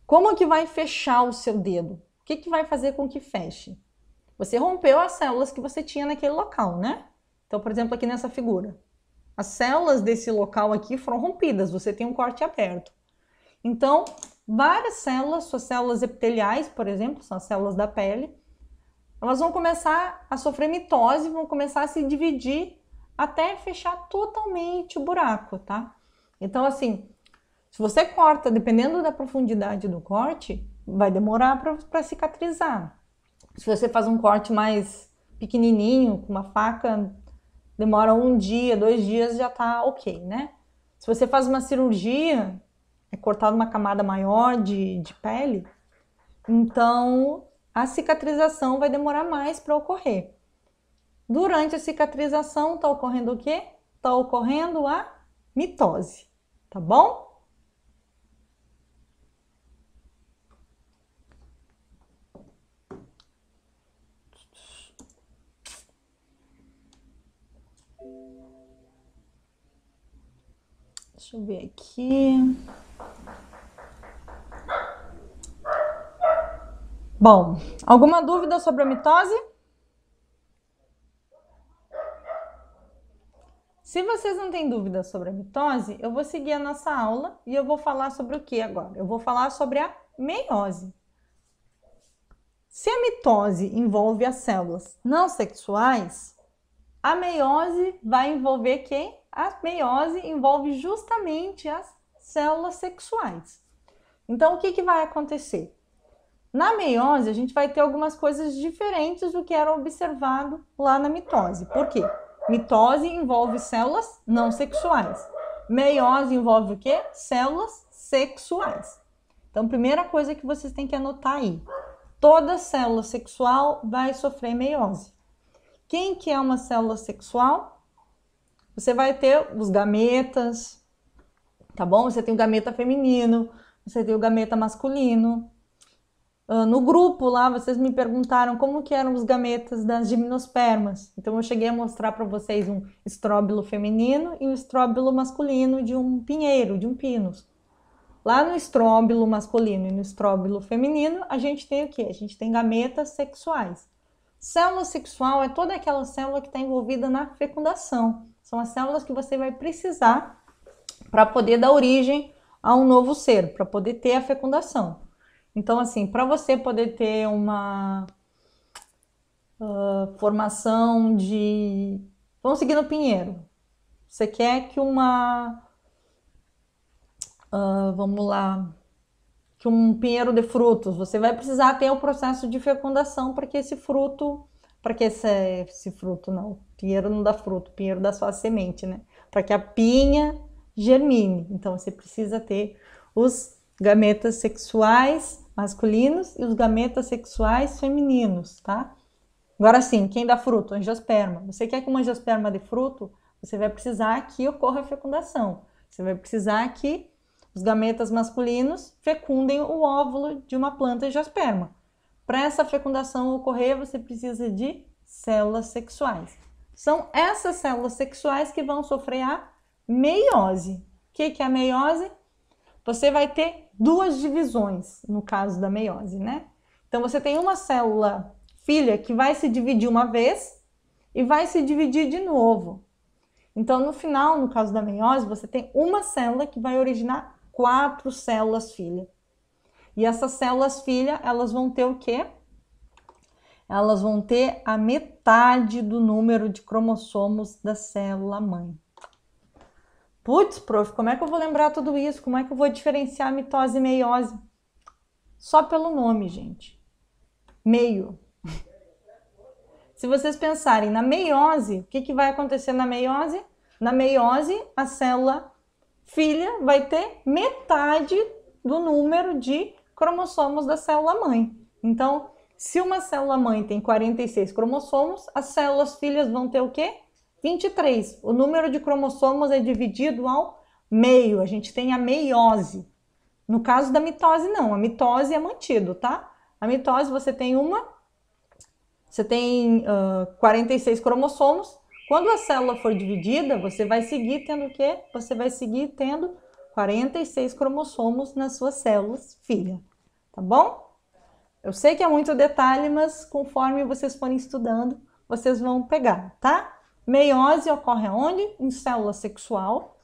Como que vai fechar o seu dedo? O que que vai fazer com que feche? Você rompeu as células que você tinha naquele local, né? Então, por exemplo, aqui nessa figura, as células desse local aqui foram rompidas, você tem um corte aberto. Então, várias células, suas células epiteliais, por exemplo, são as células da pele, elas vão começar a sofrer mitose, vão começar a se dividir até fechar totalmente o buraco, tá? Então, assim, se você corta, dependendo da profundidade do corte, vai demorar para cicatrizar. Se você faz um corte mais pequenininho, com uma faca demora um dia, dois dias, já tá ok, né? Se você faz uma cirurgia, é cortada uma camada maior de, de pele, então a cicatrização vai demorar mais para ocorrer. Durante a cicatrização, está ocorrendo o quê? Está ocorrendo a mitose, tá bom? Deixa eu ver aqui. Bom, alguma dúvida sobre a mitose? Se vocês não têm dúvidas sobre a mitose, eu vou seguir a nossa aula e eu vou falar sobre o que agora? Eu vou falar sobre a meiose. Se a mitose envolve as células não sexuais, a meiose vai envolver quem? a meiose envolve justamente as células sexuais. Então, o que, que vai acontecer? Na meiose, a gente vai ter algumas coisas diferentes do que era observado lá na mitose. Por quê? Mitose envolve células não sexuais. Meiose envolve o quê? Células sexuais. Então, primeira coisa que vocês têm que anotar aí. Toda célula sexual vai sofrer meiose. Quem que é uma célula sexual? Você vai ter os gametas, tá bom? Você tem o gameta feminino, você tem o gameta masculino. Ah, no grupo lá, vocês me perguntaram como que eram os gametas das gimnospermas. Então eu cheguei a mostrar para vocês um estróbilo feminino e um estróbilo masculino de um pinheiro, de um pinus. Lá no estróbilo masculino e no estróbilo feminino, a gente tem o que? A gente tem gametas sexuais. Célula sexual é toda aquela célula que está envolvida na fecundação. São as células que você vai precisar para poder dar origem a um novo ser, para poder ter a fecundação. Então, assim, para você poder ter uma uh, formação de. Vamos seguir no Pinheiro. Você quer que uma. Uh, vamos lá. Que um pinheiro de frutos. Você vai precisar ter o um processo de fecundação para que esse fruto para que esse, esse fruto não, pinheiro não dá fruto, pinheiro dá só a semente, né? Para que a pinha germine. Então você precisa ter os gametas sexuais masculinos e os gametas sexuais femininos, tá? Agora sim, quem dá fruto? Angiosperma. Você quer que uma angiosperma dê fruto? Você vai precisar que ocorra a fecundação. Você vai precisar que os gametas masculinos fecundem o óvulo de uma planta angiosperma. Para essa fecundação ocorrer, você precisa de células sexuais. São essas células sexuais que vão sofrer a meiose. O que, que é a meiose? Você vai ter duas divisões no caso da meiose, né? Então você tem uma célula filha que vai se dividir uma vez e vai se dividir de novo. Então, no final, no caso da meiose, você tem uma célula que vai originar quatro células filha. E essas células filha, elas vão ter o quê? Elas vão ter a metade do número de cromossomos da célula mãe. Putz, prof, como é que eu vou lembrar tudo isso? Como é que eu vou diferenciar mitose e meiose? Só pelo nome, gente. Meio. Se vocês pensarem na meiose, o que, que vai acontecer na meiose? Na meiose, a célula filha vai ter metade do número de cromossomos da célula mãe. Então, se uma célula mãe tem 46 cromossomos, as células filhas vão ter o quê? 23. O número de cromossomos é dividido ao meio. A gente tem a meiose. No caso da mitose, não. A mitose é mantido, tá? A mitose você tem uma, você tem uh, 46 cromossomos. Quando a célula for dividida, você vai seguir tendo o quê? Você vai seguir tendo 46 cromossomos nas suas células filha, tá bom? Eu sei que é muito detalhe, mas conforme vocês forem estudando, vocês vão pegar, tá? Meiose ocorre aonde? Em célula sexual.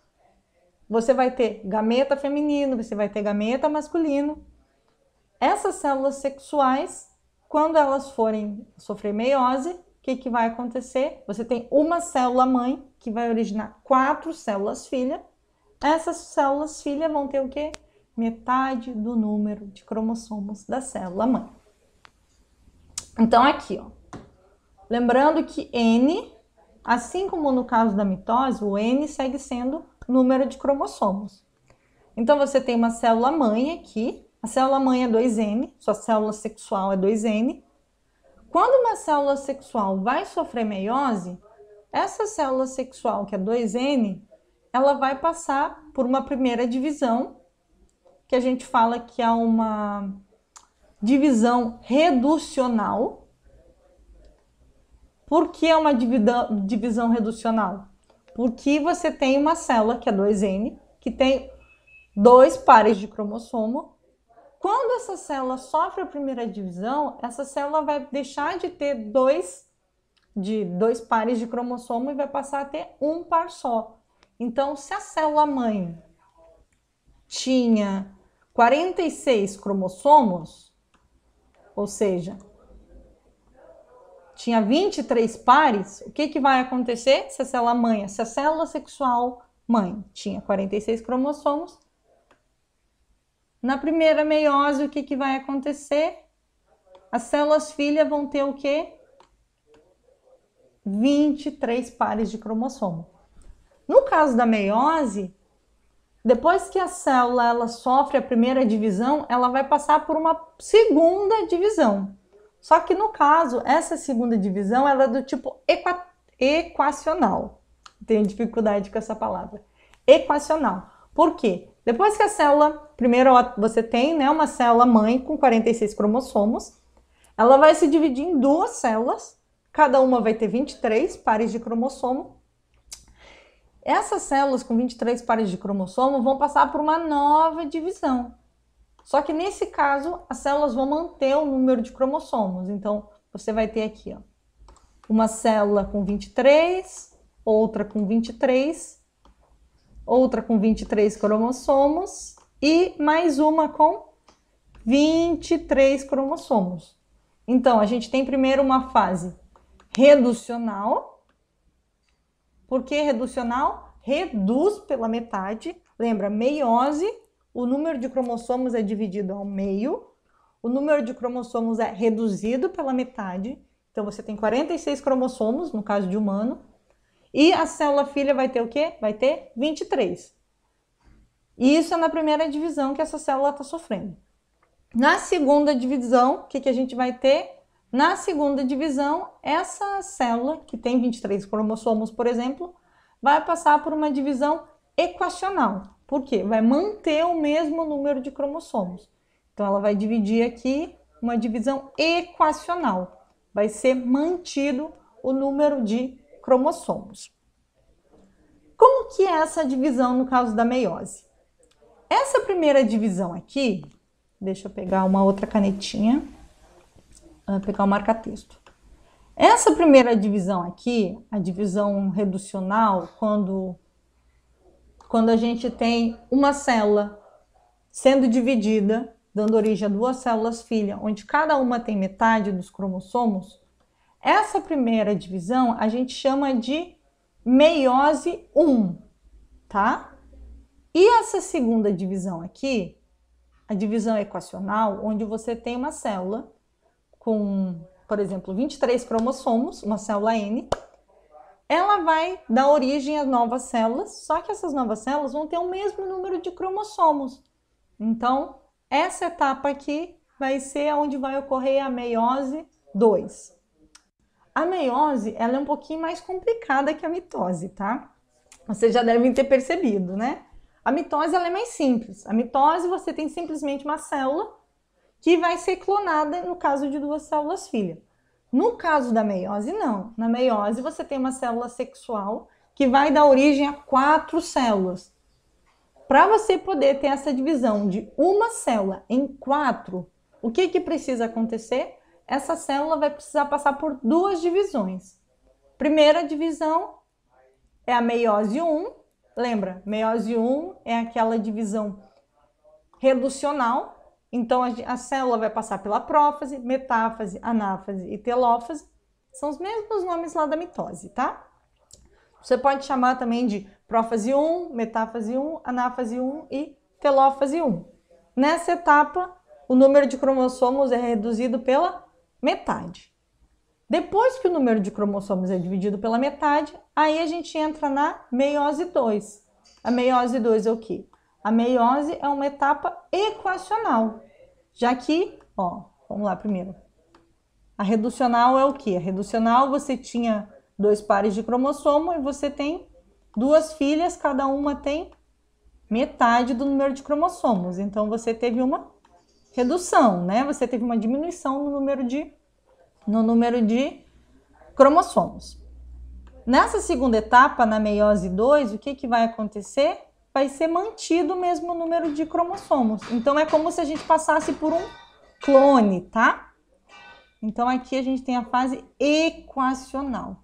Você vai ter gameta feminino, você vai ter gameta masculino. Essas células sexuais, quando elas forem sofrer meiose, o que, que vai acontecer? Você tem uma célula mãe que vai originar quatro células filha essas células filha vão ter o quê? Metade do número de cromossomos da célula mãe. Então aqui, ó. Lembrando que N, assim como no caso da mitose, o N segue sendo número de cromossomos. Então você tem uma célula mãe aqui, a célula mãe é 2N, sua célula sexual é 2N. Quando uma célula sexual vai sofrer meiose, essa célula sexual que é 2N ela vai passar por uma primeira divisão, que a gente fala que é uma divisão reducional. Por que é uma divisão reducional? Porque você tem uma célula, que é 2N, que tem dois pares de cromossomo. Quando essa célula sofre a primeira divisão, essa célula vai deixar de ter dois, de dois pares de cromossomo e vai passar a ter um par só. Então, se a célula mãe tinha 46 cromossomos, ou seja, tinha 23 pares, o que, que vai acontecer se a célula mãe, se a célula sexual mãe tinha 46 cromossomos, na primeira meiose o que, que vai acontecer? As células filhas vão ter o quê? 23 pares de cromossomo. No caso da meiose, depois que a célula ela sofre a primeira divisão, ela vai passar por uma segunda divisão. Só que no caso, essa segunda divisão ela é do tipo equa equacional. Tenho dificuldade com essa palavra. Equacional. Por quê? Depois que a célula, primeiro você tem né, uma célula mãe com 46 cromossomos, ela vai se dividir em duas células, cada uma vai ter 23 pares de cromossomo, essas células com 23 pares de cromossomo vão passar por uma nova divisão. Só que nesse caso, as células vão manter o número de cromossomos. Então, você vai ter aqui ó, uma célula com 23, outra com 23, outra com 23 cromossomos e mais uma com 23 cromossomos. Então, a gente tem primeiro uma fase reducional, porque reducional reduz pela metade. Lembra, meiose, o número de cromossomos é dividido ao meio, o número de cromossomos é reduzido pela metade. Então você tem 46 cromossomos, no caso de humano, e a célula filha vai ter o quê? Vai ter 23. E isso é na primeira divisão que essa célula está sofrendo. Na segunda divisão, o que, que a gente vai ter? Na segunda divisão, essa célula, que tem 23 cromossomos, por exemplo, vai passar por uma divisão equacional. Por quê? Vai manter o mesmo número de cromossomos. Então, ela vai dividir aqui uma divisão equacional. Vai ser mantido o número de cromossomos. Como que é essa divisão no caso da meiose? Essa primeira divisão aqui, deixa eu pegar uma outra canetinha aplicar ah, o marca-texto. Essa primeira divisão aqui, a divisão reducional, quando, quando a gente tem uma célula sendo dividida, dando origem a duas células filha, onde cada uma tem metade dos cromossomos, essa primeira divisão a gente chama de meiose 1, tá? E essa segunda divisão aqui, a divisão equacional, onde você tem uma célula com, por exemplo, 23 cromossomos, uma célula N, ela vai dar origem a novas células, só que essas novas células vão ter o mesmo número de cromossomos. Então, essa etapa aqui vai ser onde vai ocorrer a meiose 2. A meiose, ela é um pouquinho mais complicada que a mitose, tá? Vocês já devem ter percebido, né? A mitose, ela é mais simples. A mitose, você tem simplesmente uma célula que vai ser clonada no caso de duas células filha. No caso da meiose, não. Na meiose, você tem uma célula sexual que vai dar origem a quatro células. Para você poder ter essa divisão de uma célula em quatro, o que, que precisa acontecer? Essa célula vai precisar passar por duas divisões. Primeira divisão é a meiose 1. Lembra, meiose 1 é aquela divisão reducional, então, a, a célula vai passar pela prófase, metáfase, anáfase e telófase. São os mesmos nomes lá da mitose, tá? Você pode chamar também de prófase 1, metáfase 1, anáfase 1 e telófase 1. Nessa etapa, o número de cromossomos é reduzido pela metade. Depois que o número de cromossomos é dividido pela metade, aí a gente entra na meiose 2. A meiose 2 é o quê? A meiose é uma etapa equacional, já que, ó, vamos lá primeiro. A reducional é o que? A reducional você tinha dois pares de cromossomo e você tem duas filhas, cada uma tem metade do número de cromossomos. Então você teve uma redução, né? Você teve uma diminuição no número de no número de cromossomos. Nessa segunda etapa, na meiose 2, o que, que vai acontecer? vai ser mantido o mesmo número de cromossomos. Então, é como se a gente passasse por um clone, tá? Então, aqui a gente tem a fase equacional.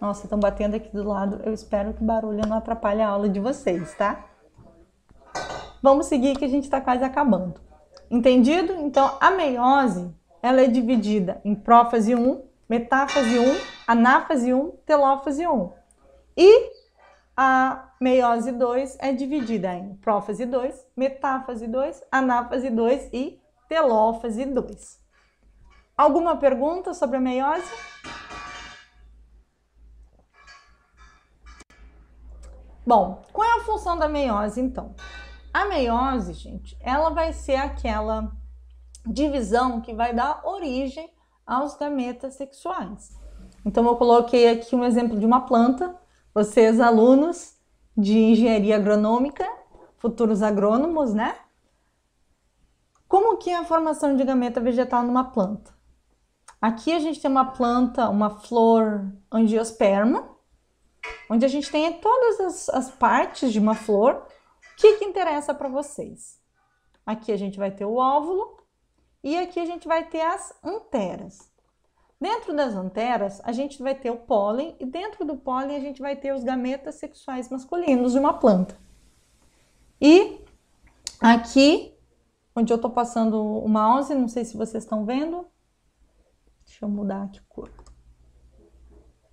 Nossa, estão batendo aqui do lado. Eu espero que o barulho não atrapalhe a aula de vocês, tá? Vamos seguir que a gente está quase acabando. Entendido? Então, a meiose, ela é dividida em prófase 1, metáfase 1, anáfase 1, telófase 1. E a meiose 2 é dividida em prófase 2, metáfase 2, anáfase 2 e telófase 2. Alguma pergunta sobre a meiose? Bom, qual é a função da meiose então? A meiose, gente, ela vai ser aquela divisão que vai dar origem aos gametas sexuais. Então eu coloquei aqui um exemplo de uma planta, vocês alunos de engenharia agronômica, futuros agrônomos, né? Como que é a formação de gameta vegetal numa planta? Aqui a gente tem uma planta, uma flor angiosperma, onde a gente tem todas as, as partes de uma flor. O que, que interessa para vocês? Aqui a gente vai ter o óvulo e aqui a gente vai ter as anteras. Dentro das anteras, a gente vai ter o pólen e dentro do pólen a gente vai ter os gametas sexuais masculinos de uma planta. E aqui, onde eu estou passando o mouse, não sei se vocês estão vendo. Deixa eu mudar aqui a cor.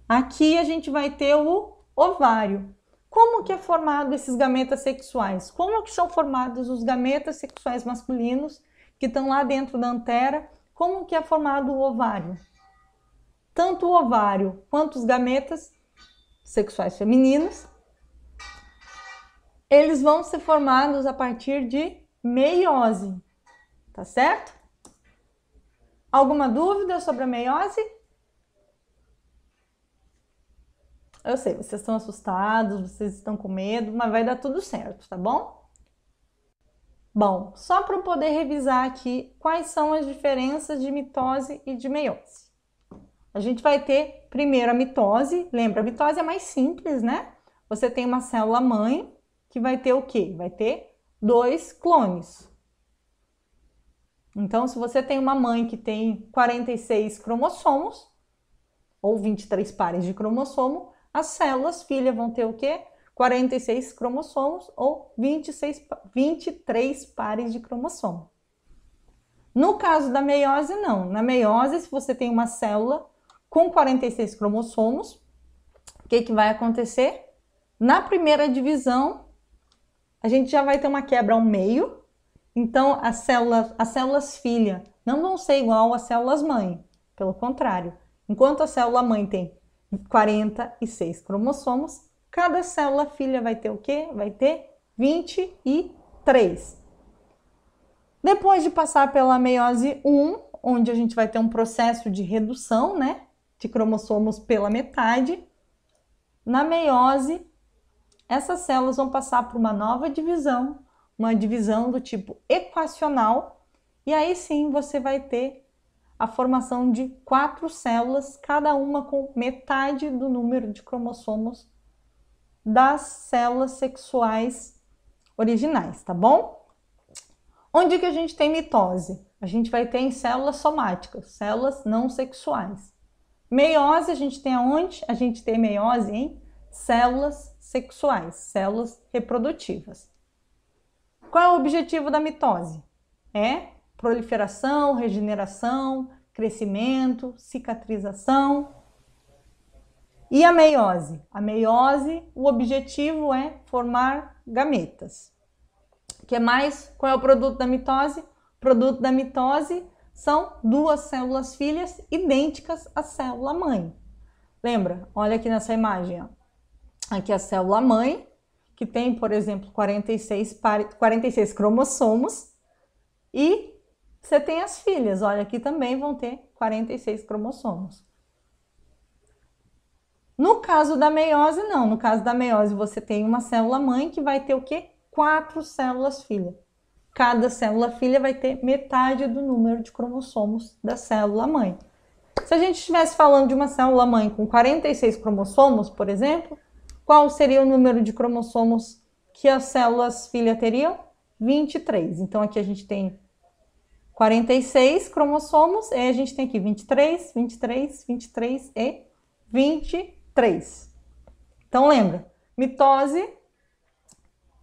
Aqui a gente vai ter o ovário. Como que é formado esses gametas sexuais? Como que são formados os gametas sexuais masculinos que estão lá dentro da antera? Como que é formado o ovário? tanto o ovário quanto os gametas sexuais femininos, eles vão ser formados a partir de meiose, tá certo? Alguma dúvida sobre a meiose? Eu sei, vocês estão assustados, vocês estão com medo, mas vai dar tudo certo, tá bom? Bom, só para eu poder revisar aqui quais são as diferenças de mitose e de meiose. A gente vai ter primeiro a mitose, lembra, a mitose é mais simples, né? Você tem uma célula mãe que vai ter o quê? Vai ter dois clones. Então, se você tem uma mãe que tem 46 cromossomos, ou 23 pares de cromossomo, as células filha vão ter o quê? 46 cromossomos ou 26, 23 pares de cromossomo. No caso da meiose, não. Na meiose, se você tem uma célula com 46 cromossomos, o que, que vai acontecer? Na primeira divisão, a gente já vai ter uma quebra ao meio, então as células, as células filha não vão ser igual às células mãe, pelo contrário. Enquanto a célula mãe tem 46 cromossomos, cada célula filha vai ter o quê? Vai ter 23. Depois de passar pela meiose 1, onde a gente vai ter um processo de redução, né? de cromossomos pela metade. Na meiose, essas células vão passar por uma nova divisão, uma divisão do tipo equacional, e aí sim você vai ter a formação de quatro células, cada uma com metade do número de cromossomos das células sexuais originais, tá bom? Onde que a gente tem mitose? A gente vai ter em células somáticas, células não sexuais. Meiose a gente tem aonde? A gente tem meiose em células sexuais, células reprodutivas. Qual é o objetivo da mitose? É proliferação, regeneração, crescimento, cicatrização. E a meiose? A meiose, o objetivo é formar gametas. Que é mais? Qual é o produto da mitose? O produto da mitose são duas células filhas idênticas à célula mãe. Lembra? Olha aqui nessa imagem. Ó. Aqui a célula mãe, que tem, por exemplo, 46, 46 cromossomos. E você tem as filhas. Olha, aqui também vão ter 46 cromossomos. No caso da meiose, não. No caso da meiose, você tem uma célula mãe que vai ter o quê? Quatro células filha. Cada célula filha vai ter metade do número de cromossomos da célula mãe. Se a gente estivesse falando de uma célula mãe com 46 cromossomos, por exemplo, qual seria o número de cromossomos que as células filha teriam? 23. Então aqui a gente tem 46 cromossomos e a gente tem aqui 23, 23, 23 e 23. Então lembra, mitose,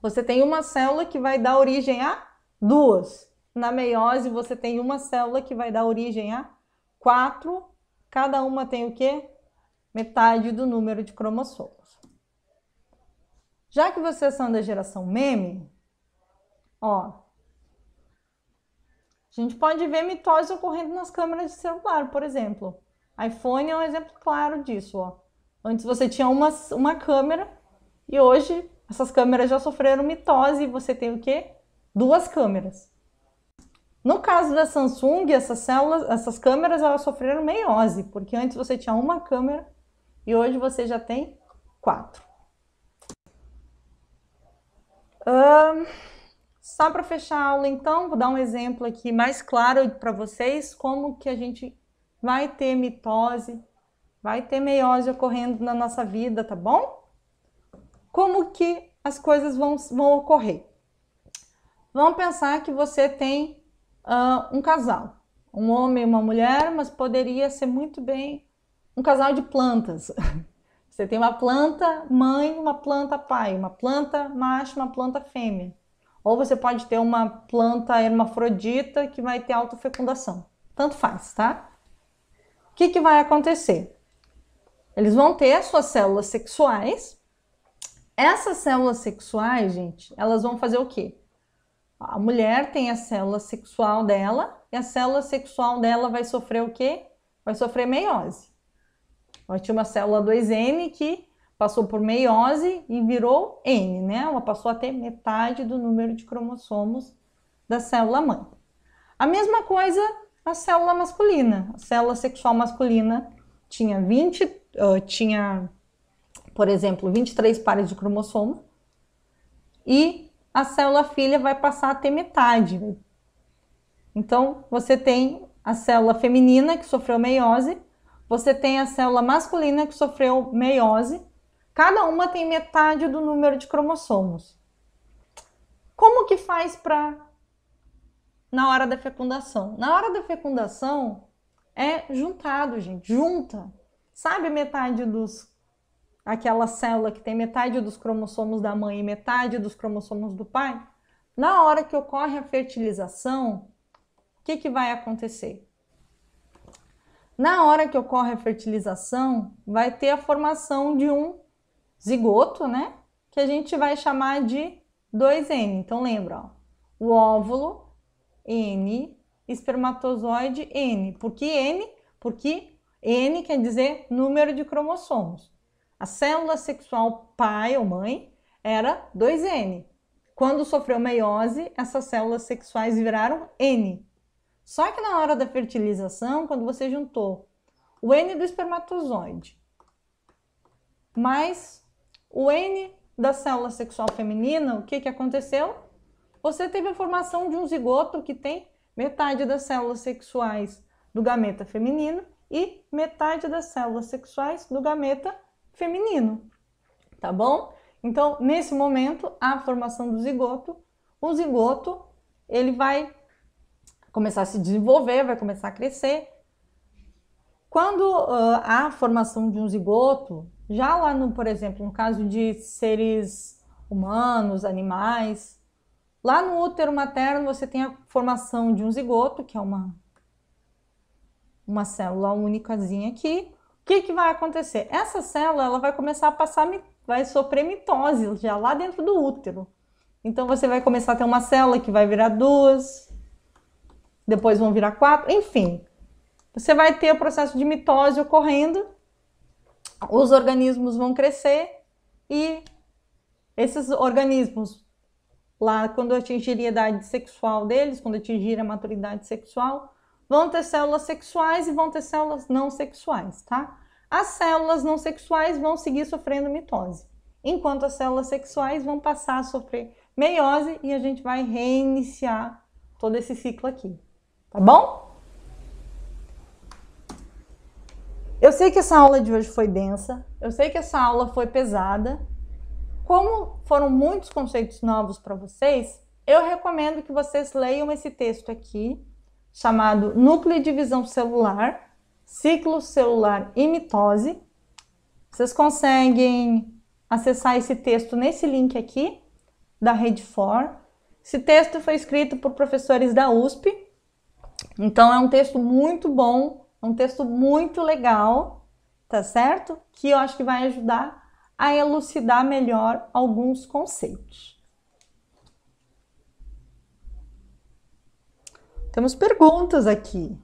você tem uma célula que vai dar origem a Duas. Na meiose você tem uma célula que vai dar origem a quatro. Cada uma tem o quê? Metade do número de cromossomos. Já que vocês é são da geração meme, ó, a gente pode ver mitose ocorrendo nas câmeras de celular, por exemplo. iPhone é um exemplo claro disso. Ó. Antes você tinha uma, uma câmera e hoje essas câmeras já sofreram mitose e você tem o quê? duas câmeras. No caso da Samsung, essas células, essas câmeras, elas sofreram meiose, porque antes você tinha uma câmera e hoje você já tem quatro. Um, só para fechar a aula, então, vou dar um exemplo aqui mais claro para vocês como que a gente vai ter mitose, vai ter meiose ocorrendo na nossa vida, tá bom? Como que as coisas vão, vão ocorrer? Vamos pensar que você tem uh, um casal, um homem e uma mulher, mas poderia ser muito bem um casal de plantas. Você tem uma planta mãe, uma planta pai, uma planta macho, uma planta fêmea. Ou você pode ter uma planta hermafrodita que vai ter autofecundação. Tanto faz, tá? O que, que vai acontecer? Eles vão ter as suas células sexuais. Essas células sexuais, gente, elas vão fazer o quê? A mulher tem a célula sexual dela e a célula sexual dela vai sofrer o quê? Vai sofrer meiose. Vai tinha uma célula 2N que passou por meiose e virou N, né? Ela passou a ter metade do número de cromossomos da célula mãe. A mesma coisa a célula masculina. A célula sexual masculina tinha 20, uh, tinha, por exemplo, 23 pares de cromossomo e a célula filha vai passar a ter metade. Então, você tem a célula feminina que sofreu meiose, você tem a célula masculina que sofreu meiose, cada uma tem metade do número de cromossomos. Como que faz para na hora da fecundação? Na hora da fecundação é juntado, gente, junta. Sabe metade dos aquela célula que tem metade dos cromossomos da mãe e metade dos cromossomos do pai, na hora que ocorre a fertilização, o que, que vai acontecer? Na hora que ocorre a fertilização, vai ter a formação de um zigoto, né? Que a gente vai chamar de 2N. Então lembra, ó, o óvulo N, espermatozoide N. Por que N? Porque N quer dizer número de cromossomos. A célula sexual pai ou mãe era 2N. Quando sofreu meiose, essas células sexuais viraram N. Só que na hora da fertilização, quando você juntou o N do espermatozoide mais o N da célula sexual feminina, o que, que aconteceu? Você teve a formação de um zigoto que tem metade das células sexuais do gameta feminino e metade das células sexuais do gameta masculino feminino, tá bom? Então, nesse momento, a formação do zigoto, o zigoto, ele vai começar a se desenvolver, vai começar a crescer. Quando uh, ah, há a formação de um zigoto, já lá no, por exemplo, no caso de seres humanos, animais, lá no útero materno você tem a formação de um zigoto, que é uma uma célula únicazinha aqui, que, que vai acontecer? Essa célula ela vai começar a passar, vai sofrer mitose já lá dentro do útero. Então você vai começar a ter uma célula que vai virar duas, depois vão virar quatro, enfim. Você vai ter o processo de mitose ocorrendo, os organismos vão crescer e esses organismos, lá quando atingir a idade sexual deles, quando atingir a maturidade sexual, Vão ter células sexuais e vão ter células não sexuais, tá? As células não sexuais vão seguir sofrendo mitose, enquanto as células sexuais vão passar a sofrer meiose e a gente vai reiniciar todo esse ciclo aqui, tá bom? Eu sei que essa aula de hoje foi densa, eu sei que essa aula foi pesada. Como foram muitos conceitos novos para vocês, eu recomendo que vocês leiam esse texto aqui chamado núcleo de divisão celular, ciclo celular e mitose. Vocês conseguem acessar esse texto nesse link aqui da Rede For. Esse texto foi escrito por professores da USP. Então é um texto muito bom, é um texto muito legal, tá certo? Que eu acho que vai ajudar a elucidar melhor alguns conceitos. Temos perguntas aqui.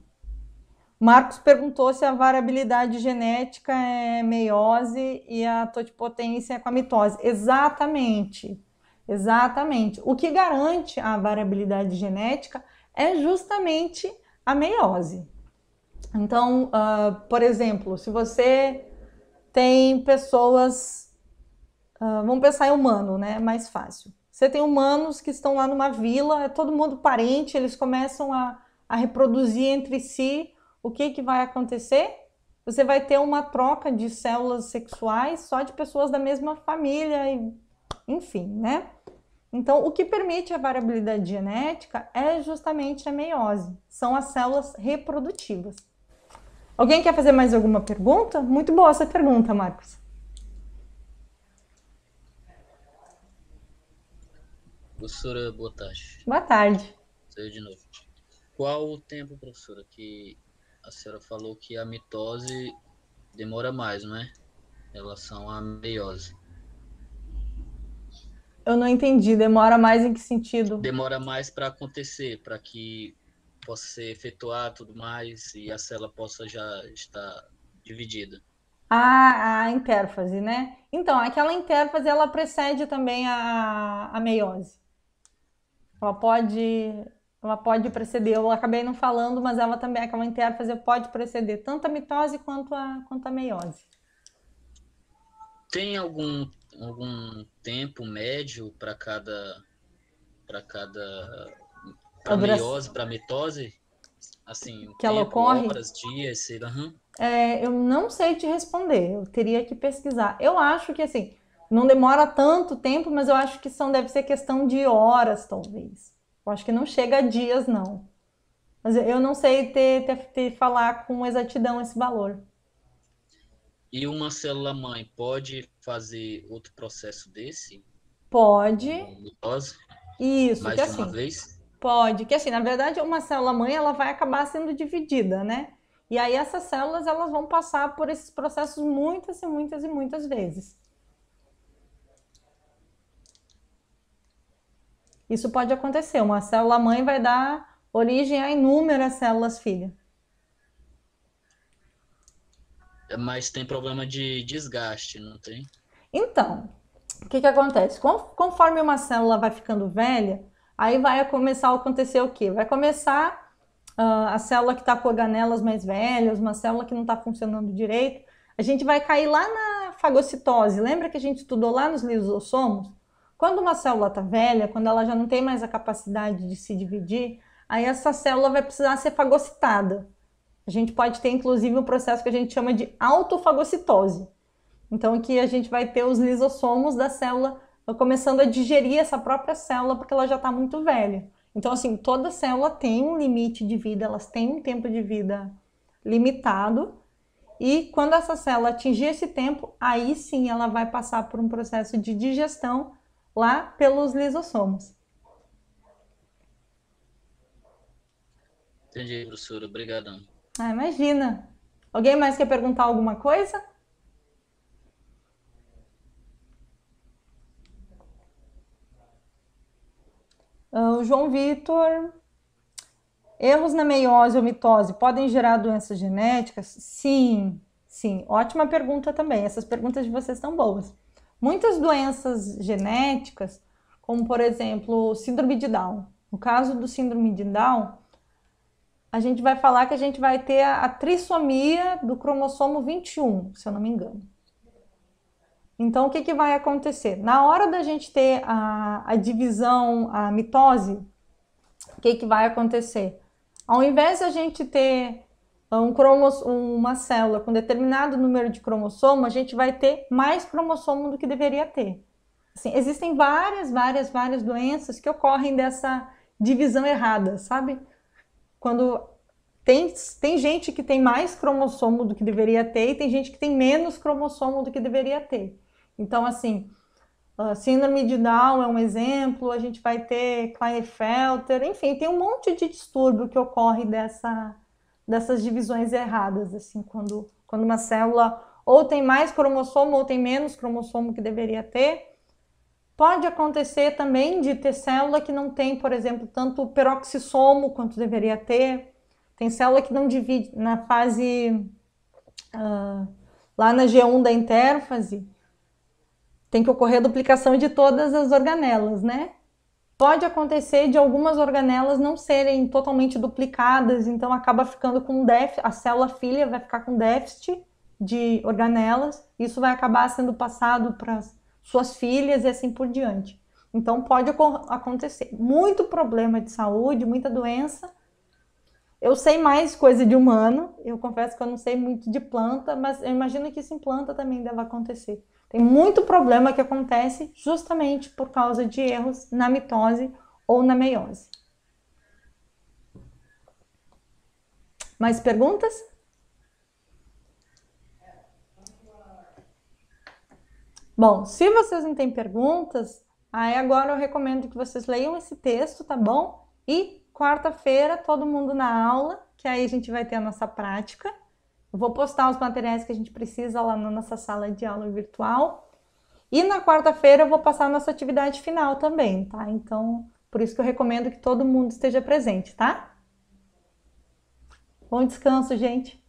Marcos perguntou se a variabilidade genética é meiose e a totipotência é com a mitose. Exatamente. Exatamente. O que garante a variabilidade genética é justamente a meiose. Então, uh, por exemplo, se você tem pessoas. Uh, vamos pensar em humano, né? Mais fácil. Você tem humanos que estão lá numa vila, é todo mundo parente, eles começam a, a reproduzir entre si. O que, que vai acontecer? Você vai ter uma troca de células sexuais só de pessoas da mesma família, e, enfim, né? Então, o que permite a variabilidade genética é justamente a meiose, são as células reprodutivas. Alguém quer fazer mais alguma pergunta? Muito boa essa pergunta, Marcos. Professora, boa tarde. Boa tarde. Sou de novo. Qual o tempo, professora, que a senhora falou que a mitose demora mais, não é? Em relação à meiose. Eu não entendi. Demora mais em que sentido? Demora mais para acontecer, para que possa ser efetuar tudo mais e a célula possa já estar dividida. Ah, a, a intérfase, né? Então, aquela intérfase, ela precede também a, a meiose. Ela pode, ela pode preceder. Eu acabei não falando, mas ela também, a cama interface pode preceder tanto a mitose quanto a, quanto a meiose. Tem algum, algum tempo médio para cada para cada pra meiose, para mitose? Assim, que tempo, ela ocorre? horas, dias, sei lá. Uhum. É, eu não sei te responder, eu teria que pesquisar. Eu acho que assim, não demora tanto tempo, mas eu acho que são, deve ser questão de horas, talvez. Eu acho que não chega a dias, não. Mas eu não sei ter, ter, ter falar com exatidão esse valor. E uma célula mãe pode fazer outro processo desse? Pode. Isso, Mais que uma assim. Uma vez? Pode, que assim, na verdade, uma célula mãe ela vai acabar sendo dividida, né? E aí essas células elas vão passar por esses processos muitas e muitas e muitas vezes. Isso pode acontecer. Uma célula mãe vai dar origem a inúmeras células filha. Mas tem problema de desgaste, não tem? Então, o que, que acontece? Conforme uma célula vai ficando velha, aí vai começar a acontecer o quê? Vai começar uh, a célula que está com organelas mais velhas, uma célula que não está funcionando direito, a gente vai cair lá na fagocitose. Lembra que a gente estudou lá nos lisossomos? Quando uma célula está velha, quando ela já não tem mais a capacidade de se dividir, aí essa célula vai precisar ser fagocitada. A gente pode ter, inclusive, um processo que a gente chama de autofagocitose. Então, que a gente vai ter os lisossomos da célula começando a digerir essa própria célula, porque ela já está muito velha. Então, assim, toda célula tem um limite de vida, elas têm um tempo de vida limitado. E quando essa célula atingir esse tempo, aí sim ela vai passar por um processo de digestão lá pelos lisossomos. Entendi, professora. Obrigadão. Ah, imagina. Alguém mais quer perguntar alguma coisa? Ah, o João Vitor. Erros na meiose ou mitose podem gerar doenças genéticas? Sim, sim. Ótima pergunta também. Essas perguntas de vocês estão boas. Muitas doenças genéticas, como por exemplo, síndrome de Down. No caso do síndrome de Down, a gente vai falar que a gente vai ter a, a trissomia do cromossomo 21, se eu não me engano. Então, o que, que vai acontecer? Na hora da gente ter a, a divisão, a mitose, o que, que vai acontecer? Ao invés da gente ter é um cromos, uma célula com determinado número de cromossomo, a gente vai ter mais cromossomo do que deveria ter. Assim, existem várias, várias, várias doenças que ocorrem dessa divisão errada, sabe? Quando tem, tem gente que tem mais cromossomo do que deveria ter e tem gente que tem menos cromossomo do que deveria ter. Então, assim, síndrome de Down é um exemplo, a gente vai ter Kleinfelter, enfim, tem um monte de distúrbio que ocorre dessa dessas divisões erradas, assim, quando, quando uma célula ou tem mais cromossomo ou tem menos cromossomo que deveria ter. Pode acontecer também de ter célula que não tem, por exemplo, tanto peroxissomo quanto deveria ter. Tem célula que não divide na fase uh, lá na G1 da intérfase. Tem que ocorrer a duplicação de todas as organelas, né? Pode acontecer de algumas organelas não serem totalmente duplicadas, então acaba ficando com déficit, a célula filha vai ficar com déficit de organelas, isso vai acabar sendo passado para suas filhas e assim por diante. Então pode acontecer. Muito problema de saúde, muita doença. Eu sei mais coisa de humano, eu confesso que eu não sei muito de planta, mas eu imagino que isso em planta também deve acontecer. Tem muito problema que acontece justamente por causa de erros na mitose ou na meiose. Mais perguntas? Bom, se vocês não têm perguntas, aí agora eu recomendo que vocês leiam esse texto, tá bom? E quarta-feira, todo mundo na aula, que aí a gente vai ter a nossa prática. Eu vou postar os materiais que a gente precisa lá na nossa sala de aula virtual. E na quarta-feira eu vou passar a nossa atividade final também, tá? Então, por isso que eu recomendo que todo mundo esteja presente, tá? Bom descanso, gente!